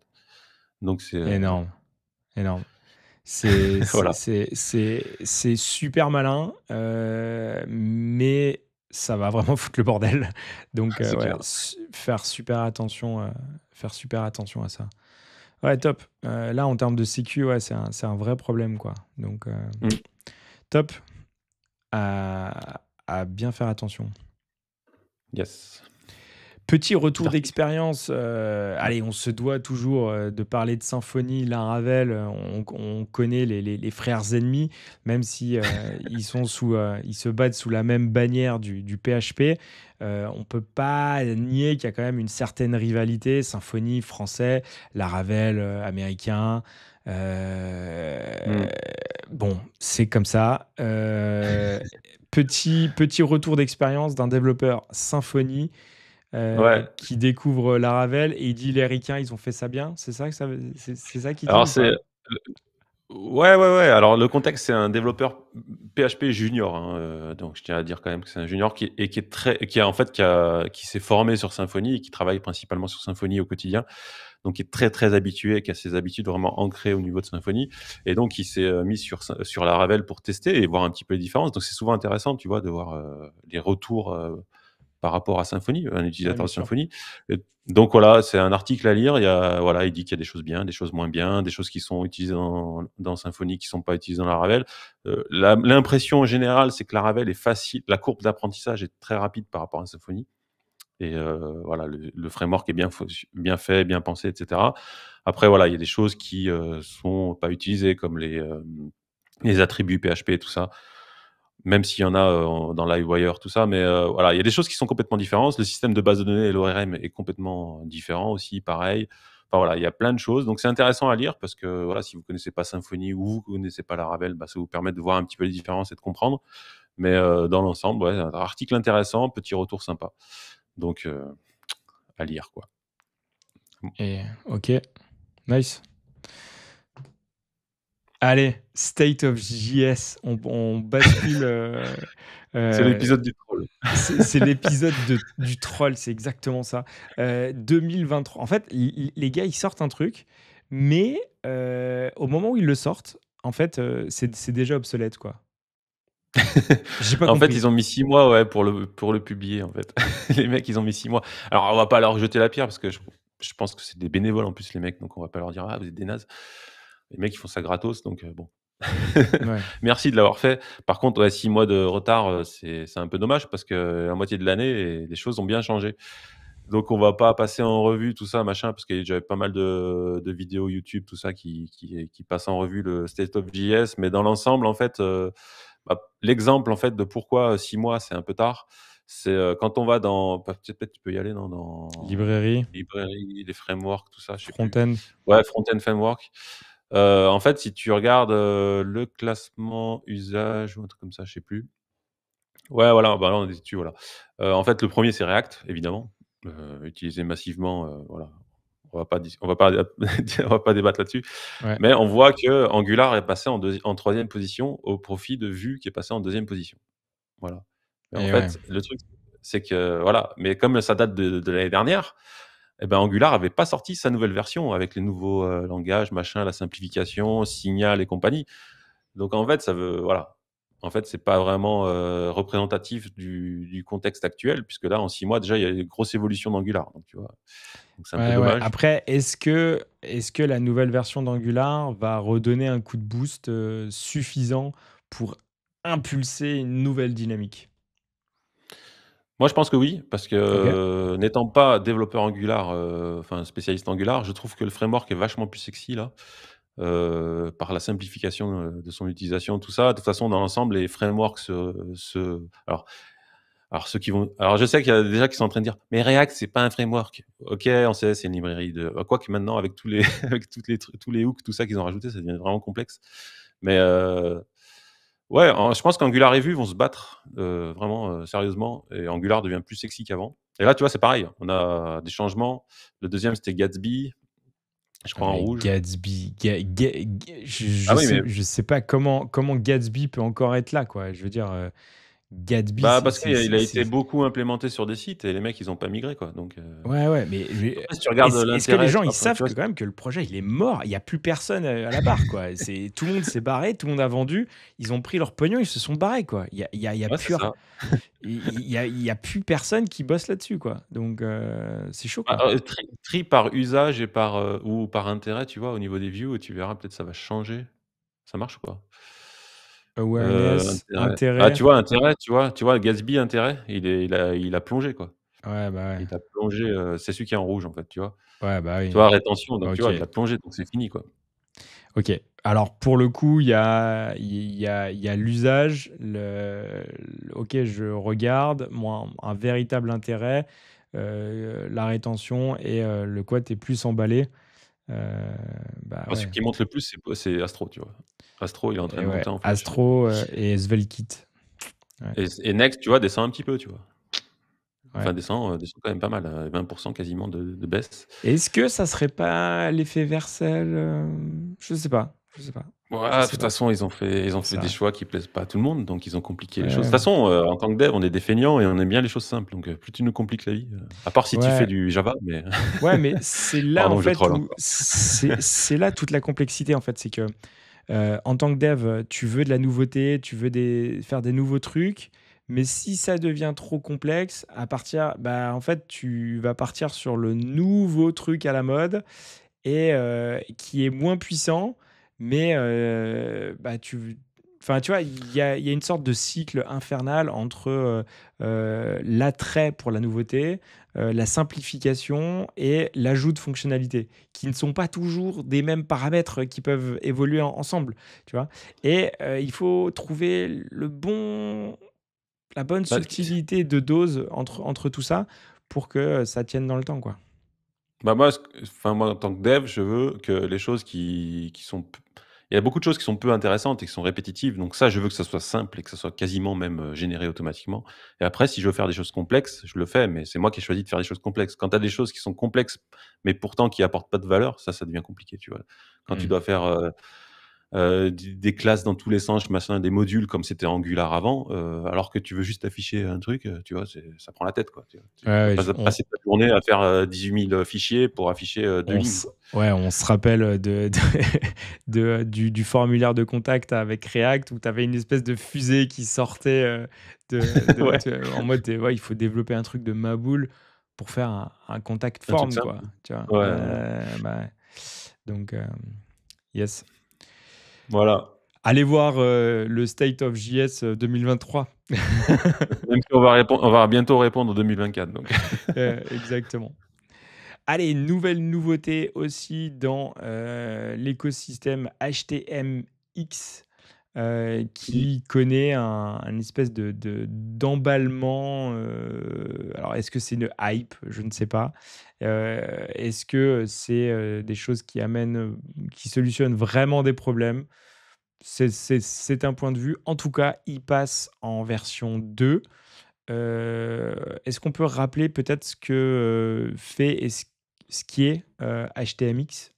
Donc c'est euh, énorme, énorme. C'est *laughs* voilà. c'est super malin, euh, mais ça va vraiment *laughs* foutre le bordel. Donc ah, euh, faire super attention, faire super attention à ça. Ouais, top. là, en termes de CQ, ouais, c'est un, un, vrai problème, quoi. Donc mm. top. À, à bien faire attention. Yes. Petit retour d'expérience. Euh, allez, on se doit toujours euh, de parler de Symfony, Laravel. On, connaît les, frères ennemis, même si euh, *laughs* ils, se battent sous la même bannière du, PHP. on ne peut pas nier qu'il y a quand même une certaine rivalité. Symfony, français, Laravel américain. Mm. Bon, c'est comme ça. *laughs* petit, petit retour d'expérience d'un développeur Symfony euh, qui découvre euh, la Ravel et il dit les Ricains, ils ont fait ça bien. C'est ça que c'est, ça qui. Alors c'est. Ouais, ouais, ouais. Alors le contexte, c'est un développeur PHP junior, hein, euh, donc je tiens à dire quand même que c'est un junior qui est qui est très, qui a en fait qui, qui s'est formé sur Symfony et qui travaille principalement sur Symfony au quotidien donc il est très très habitué, qui a ses habitudes vraiment ancrées au niveau de Symfony, et donc il s'est mis sur sur la Ravel pour tester et voir un petit peu les différences. Donc c'est souvent intéressant, tu vois, de voir les retours par rapport à Symfony, un utilisateur de Symfony. Donc voilà, c'est un article à lire. Il, y a, voilà, il dit qu'il y a des choses bien, des choses moins bien, des choses qui sont utilisées dans, Symfony qui ne sont pas utilisées dans Laravel. Euh, L'impression générale, c'est que Laravel est facile, la courbe d'apprentissage est très rapide par rapport à Symfony. Et euh, voilà, le, framework est bien, bien fait, bien pensé, etc. Après, voilà, il y a des choses qui ne euh, sont pas utilisées, comme les, euh, les attributs PHP et tout ça même s'il y en a euh, dans Livewire, tout ça. Mais euh, voilà, il y a des choses qui sont complètement différentes. Le système de base de données et l'ORM est complètement différent aussi, pareil. Enfin voilà, il y a plein de choses. Donc c'est intéressant à lire parce que voilà, si vous connaissez pas Symfony ou vous ne connaissez pas la Ravel, bah, ça vous permet de voir un petit peu les différences et de comprendre. Mais euh, dans l'ensemble, un article intéressant, petit retour sympa. Donc à lire quoi. Et ok, nice. Allez, State of JS, on, on bascule. Euh, euh, c'est l'épisode du troll. C'est l'épisode du troll, c'est exactement ça. 2023. Euh, en fait, les gars, ils sortent un truc, mais au moment où ils le sortent, en fait, c'est déjà obsolète, quoi. *laughs* en fait, ils ont mis six mois ouais, pour, le, pour le publier, en fait. *laughs* les mecs, ils ont mis six mois. Alors, on va pas leur jeter la pierre, parce que je, pense que c'est des bénévoles, en plus, les mecs, donc on va pas leur dire, ah, vous êtes des nazes les mecs, ils font ça gratos, donc euh, bon. *laughs* Merci de l'avoir fait. Par contre, six mois de retard, euh, c'est un peu dommage parce que la moitié de l'année, les choses ont bien changé. Donc, on va pas passer en revue tout ça, machin, parce que j'avais pas mal de, de, vidéos YouTube, tout ça, qui, qui, passent en revue le State of JS. Mais dans l'ensemble, en fait, euh, bah, l'exemple en fait de pourquoi six mois, c'est un peu tard, c'est quand on va dans. Peut-être tu peux y aller, dans... Librairie. Librairie, les frameworks, tout ça. Front-end. Ouais, front framework. Euh, en fait, si tu regardes euh, le classement usage ou un truc comme ça, je sais plus. Ouais, voilà, bah, on est dessus, voilà. Euh, en fait, le premier, c'est React, évidemment, utilisé massivement, voilà. On va pas, on va pas, *laughs* va pas débattre là-dessus. Mais on voit que Angular est passé en, en, troisième position au profit de Vue qui est passé en deuxième position. Voilà. en fait, le truc, c'est que, voilà, mais comme ça date de, de l'année dernière, eh ben, Angular n'avait pas sorti sa nouvelle version avec les nouveaux euh, langages, machin, la simplification, Signal et compagnie. Donc en fait, ça veut, voilà, en fait, c'est pas vraiment euh, représentatif du, contexte actuel, puisque là, en six mois, déjà, il y a une grosse évolution d'Angular. Donc, tu vois, un peu Après, est-ce que, est que la nouvelle version d'Angular va redonner un coup de boost euh, suffisant pour impulser une nouvelle dynamique moi, je pense que oui, parce que euh, n'étant pas développeur Angular, euh, enfin spécialiste Angular, je trouve que le framework est vachement plus sexy là, euh, par la simplification de son utilisation, tout ça. De toute façon, dans l'ensemble, les frameworks se, Alors, alors ceux qui vont, alors je sais qu'il y a déjà qui sont en train de dire, mais React c'est pas un framework. Ok, on sait, c'est une librairie de. Quoique maintenant avec tous les, *laughs* avec toutes les, tous les hooks, tout ça qu'ils ont rajouté, ça devient vraiment complexe. Mais Ouais, je pense qu'Angular et Vue vont se battre euh, vraiment euh, sérieusement. Et Angular devient plus sexy qu'avant. Et là, tu vois, c'est pareil. On a des changements. Le deuxième, c'était Gatsby. Je crois en rouge. Gatsby. je, ne ah sais, pas comment, comment Gatsby peut encore être là, quoi. Je veux dire. Euh, Gatsby. Bah, parce qu'il a, été beaucoup implémenté sur des sites et les mecs, ils n'ont pas migré, quoi. Donc, euh, Ouais, ouais, mais. tu regardes est-ce, que les gens, ils savent quand même que le projet, il est mort Il n'y a plus personne euh, à la barre, quoi. *laughs* c'est, tout le monde s'est barré, tout le monde a vendu, ils ont pris leur pognon, ils se sont barrés, quoi. Il n'y a, y y a, plus... *laughs* il y a, plus personne qui bosse là-dessus, quoi. Donc, euh, c'est chaud, bah, tri, par usage et par, ou par intérêt, tu vois, au niveau des views, tu verras, peut-être ça va changer. Ça marche ou pas Ouais, euh, intérêt. Ah, tu vois, intérêt, tu vois, tu vois, Gatsby, intérêt, il, est, il, a, il a plongé, quoi. Ouais, bah ouais. Il a plongé, euh, c'est celui qui est en rouge, en fait, tu vois. Ouais, bah oui. Tu vois, rétention, donc tu vois, il t'a plongé, donc c'est fini, quoi. Ok. Alors, pour le coup, il y a, y a, y a l'usage, le... ok, je regarde, moi, un véritable intérêt, euh, la rétention, et le quoi, t'es plus emballé. Euh, bah ah, ce qui monte le plus, c'est Astro, tu vois. Astro, il est en train de monter en Astro euh, et Svelkit. Et, Next, tu vois, descend un petit peu, tu vois. Enfin, descend, euh, descend quand même pas mal, 20% hein, quasiment de, de baisse. Est-ce que ça serait pas l'effet Versel Je sais pas, je sais pas. Ah, de toute façon, ils ont fait, ils ont fait des choix qui plaisent pas à tout le monde, donc ils ont compliqué les choses. De toute façon, euh, en tant que dev, on est des feignants et on aime bien les choses simples. Donc, euh, plus tu nous compliques la vie, euh, à part si tu fais du Java, mais. *laughs* Ouais, mais c'est là en fait, c'est là toute la complexité en fait, c'est que en tant que dev, tu veux de la nouveauté, tu veux des, faire des nouveaux trucs, mais si ça devient trop complexe, à partir, bah en fait, tu vas partir sur le nouveau truc à la mode et qui est moins puissant mais euh, bah, tu, Enfin, tu vois, il y, a, une sorte de cycle infernal entre euh, euh, l'attrait pour la nouveauté, la simplification et l'ajout de fonctionnalités, qui ne sont pas toujours des mêmes paramètres qui peuvent évoluer ensemble, tu vois. Et il faut trouver le bon, la bonne bah, subtilité de dose entre, entre tout ça pour que ça tienne dans le temps, quoi. Bah, moi, enfin, moi, en tant que dev, je veux que les choses qui, sont... Il y a beaucoup de choses qui sont peu intéressantes et qui sont répétitives. Donc ça, je veux que ça soit simple et que ça soit quasiment même euh, généré automatiquement. Et après, si je veux faire des choses complexes, je le fais, mais c'est moi qui ai choisi de faire des choses complexes. Quand tu as des choses qui sont complexes, mais pourtant qui n'apportent pas de valeur, ça, ça devient compliqué, tu vois. Quand tu mmh. dois faire... Euh, euh, des classes dans tous les sens, machin, des modules comme c'était Angular avant, euh, alors que tu veux juste afficher un truc, euh, tu vois, ça prend la tête. Quoi. Tu, passes, passer ta journée à faire 18 000 fichiers pour afficher deux lignes. Ouais, on se rappelle de, de, *laughs* du, formulaire de contact avec React où tu avais une espèce de fusée qui sortait de, *laughs* en mode il faut développer un truc de Maboule pour faire un, contact form. Bah, donc, yes. Voilà. Allez voir euh, le State of JS 2023. Euh, *laughs* on va, bientôt répondre en 2024. *laughs* Euh, exactement. Allez, nouvelle nouveauté aussi dans l'écosystème HTMX. Euh, qui connaît un, espèce de, d'emballement. Euh, alors, est-ce que c'est une hype Je ne sais pas. Euh, est-ce que c'est des choses qui amènent, qui solutionnent vraiment des problèmes c'est, un point de vue. En tout cas, il passe en version 2. est-ce qu'on peut rappeler peut-être ce que fait et ce, ce qui est HTMX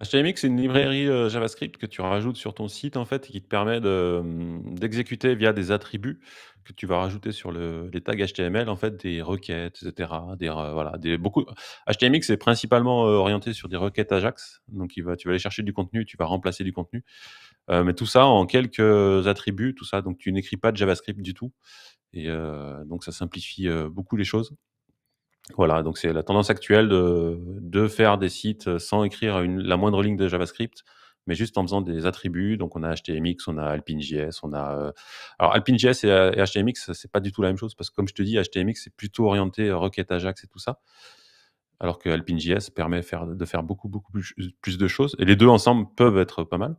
HTMX, c'est une librairie euh, JavaScript que tu rajoutes sur ton site en fait et qui te permet de, hum, d'exécuter via des attributs que tu vas rajouter sur les tags HTML en fait des requêtes, etc. Des, voilà, des beaucoup. HTMX est principalement euh, orienté sur des requêtes Ajax, donc tu vas aller chercher du contenu, tu vas remplacer du contenu, euh, mais tout ça en quelques attributs, tout ça. Donc tu n'écris pas de JavaScript du tout et donc ça simplifie beaucoup les choses. Voilà, donc c'est la tendance actuelle de, de, faire des sites sans écrire une, la moindre ligne de JavaScript, mais juste en faisant des attributs. Donc on a HTMX, on a Alpine.js, on a... Euh, alors Alpine.js et, euh, et HTMX, c'est pas du tout la même chose, parce que comme je te dis, HTMX, c'est plutôt orienté euh, requête Ajax et tout ça, alors que Alpine.js permet faire, de faire beaucoup, beaucoup plus, plus, de choses. Et les deux ensemble peuvent être pas mal,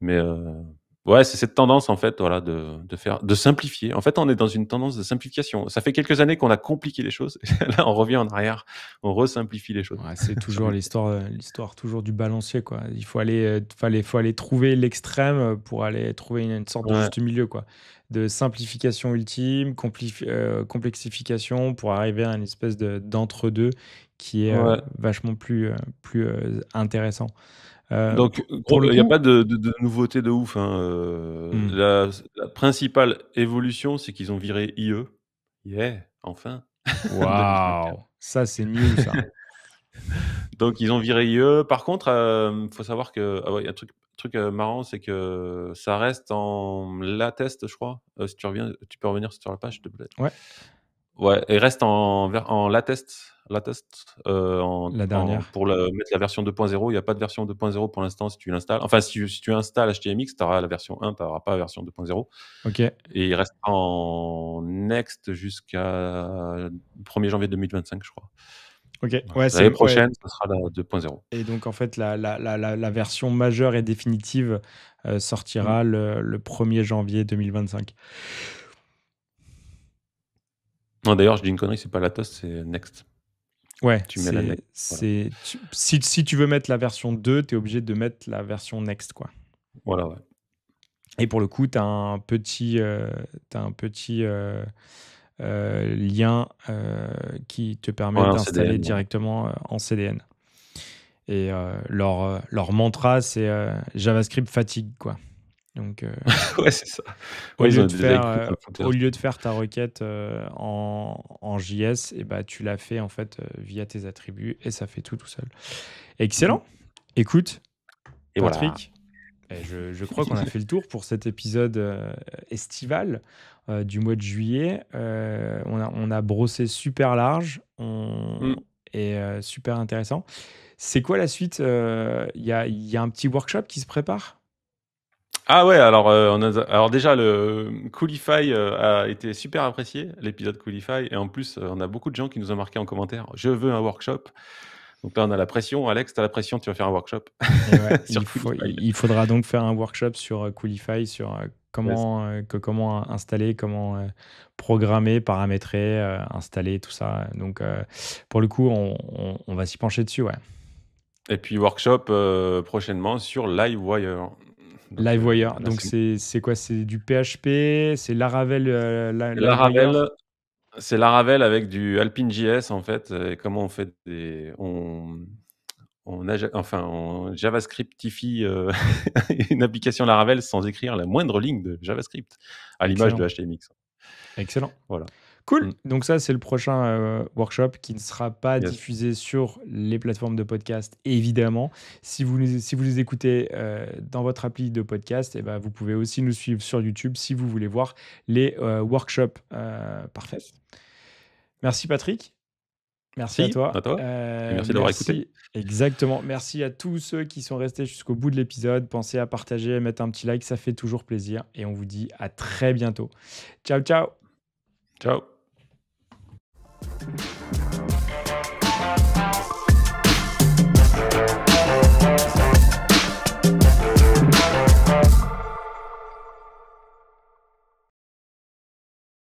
mais... Euh, Ouais, c'est cette tendance en fait, voilà, de, de, faire, de simplifier. En fait, on est dans une tendance de simplification. Ça fait quelques années qu'on a compliqué les choses. *laughs* Là, on revient en arrière, on resimplifie les choses. c'est toujours *laughs* l'histoire, euh, l'histoire toujours du balancier quoi. Il faut aller, euh, fallait, faut aller trouver l'extrême euh, pour aller trouver une, sorte de juste milieu quoi, de simplification ultime, complexification pour arriver à une espèce de, d'entre deux qui est vachement plus, plus intéressant. Euh, Donc, il n'y a pas de, de, de, nouveauté de ouf. Hein, euh, hmm. La, principale évolution, c'est qu'ils ont viré IE. Yeah, enfin. *laughs* Waouh, ça c'est mieux ça. *laughs* Donc ils ont viré IE. Par contre, il euh, faut savoir que ah y a un truc, marrant, c'est que ça reste en la test, je crois. si tu reviens, tu peux revenir sur la page, s'il te plaît. Ouais. Ouais, et reste en, en la test la test. Euh, en, dernière. pour la, mettre la version 2.0, il n'y a pas de version 2.0 pour l'instant si tu l'installes. Enfin, si, tu installes HTMX, tu auras la version 1, tu n'auras pas la version 2.0. Et il reste en next jusqu'à 1er janvier 2025, je crois. Ok, L'année prochaine, ce sera la 2.0. Et donc, en fait, la, version majeure et définitive euh, sortira mm. le, 1er janvier 2025. d'ailleurs, je dis une connerie, c'est pas la toast, c'est next. Ouais, si, tu veux mettre la version 2, tu es obligé de mettre la version next. Quoi. Voilà, Et pour le coup, tu as un petit, t'as un petit euh, euh, euh, lien qui te permet d'installer directement en CDN. Et leur, leur mantra, c'est JavaScript fatigue. quoi. Donc, au, lieu de faire, ta requête euh, en, JS, et eh ben, tu l'as fait en fait euh, via tes attributs et ça fait tout tout seul. Excellent. Mhm. Écoute, et Patrick, eh, je, crois qu'on a fait le tour pour cet épisode euh, estival du mois de juillet. on, a, brossé super large mm. et super intéressant. C'est quoi la suite Il y, a un petit workshop qui se prépare ah ouais, alors, euh, alors déjà, le Coolify euh, a été super apprécié, l'épisode Coolify. Et en plus, euh, on a beaucoup de gens qui nous ont marqué en commentaire Je veux un workshop. Donc là, on a la pression. Alex, tu as la pression, tu vas faire un workshop *laughs* il, faudra donc faire un workshop sur Coolify, sur comment, comment installer, comment programmer, paramétrer, installer, tout ça. Donc, pour le coup, on, va s'y pencher dessus, ouais. Et puis, workshop prochainement sur Livewire. LiveWire. Donc, euh, c'est quoi C'est du PHP C'est Laravel euh, Laravel, c'est Laravel avec du Alpine JS en fait. Euh, comment on fait des. On, on, enfin, on JavaScriptifie *laughs* une application Laravel sans écrire la moindre ligne de JavaScript, à l'image de HTMX. Excellent. Voilà. Cool. Mm. Donc ça, c'est le prochain euh, workshop qui ne sera pas diffusé sur les plateformes de podcast, évidemment. Si vous, si vous les écoutez euh, dans votre appli de podcast, et eh ben, vous pouvez aussi nous suivre sur YouTube si vous voulez voir les euh, workshops. parfait. Merci Patrick. Merci, à toi. merci d'avoir écouté. Exactement. Merci à tous ceux qui sont restés jusqu'au bout de l'épisode. Pensez à partager, à mettre un petit like, ça fait toujours plaisir. Et on vous dit à très bientôt. Ciao, ciao. Ciao. Thank you.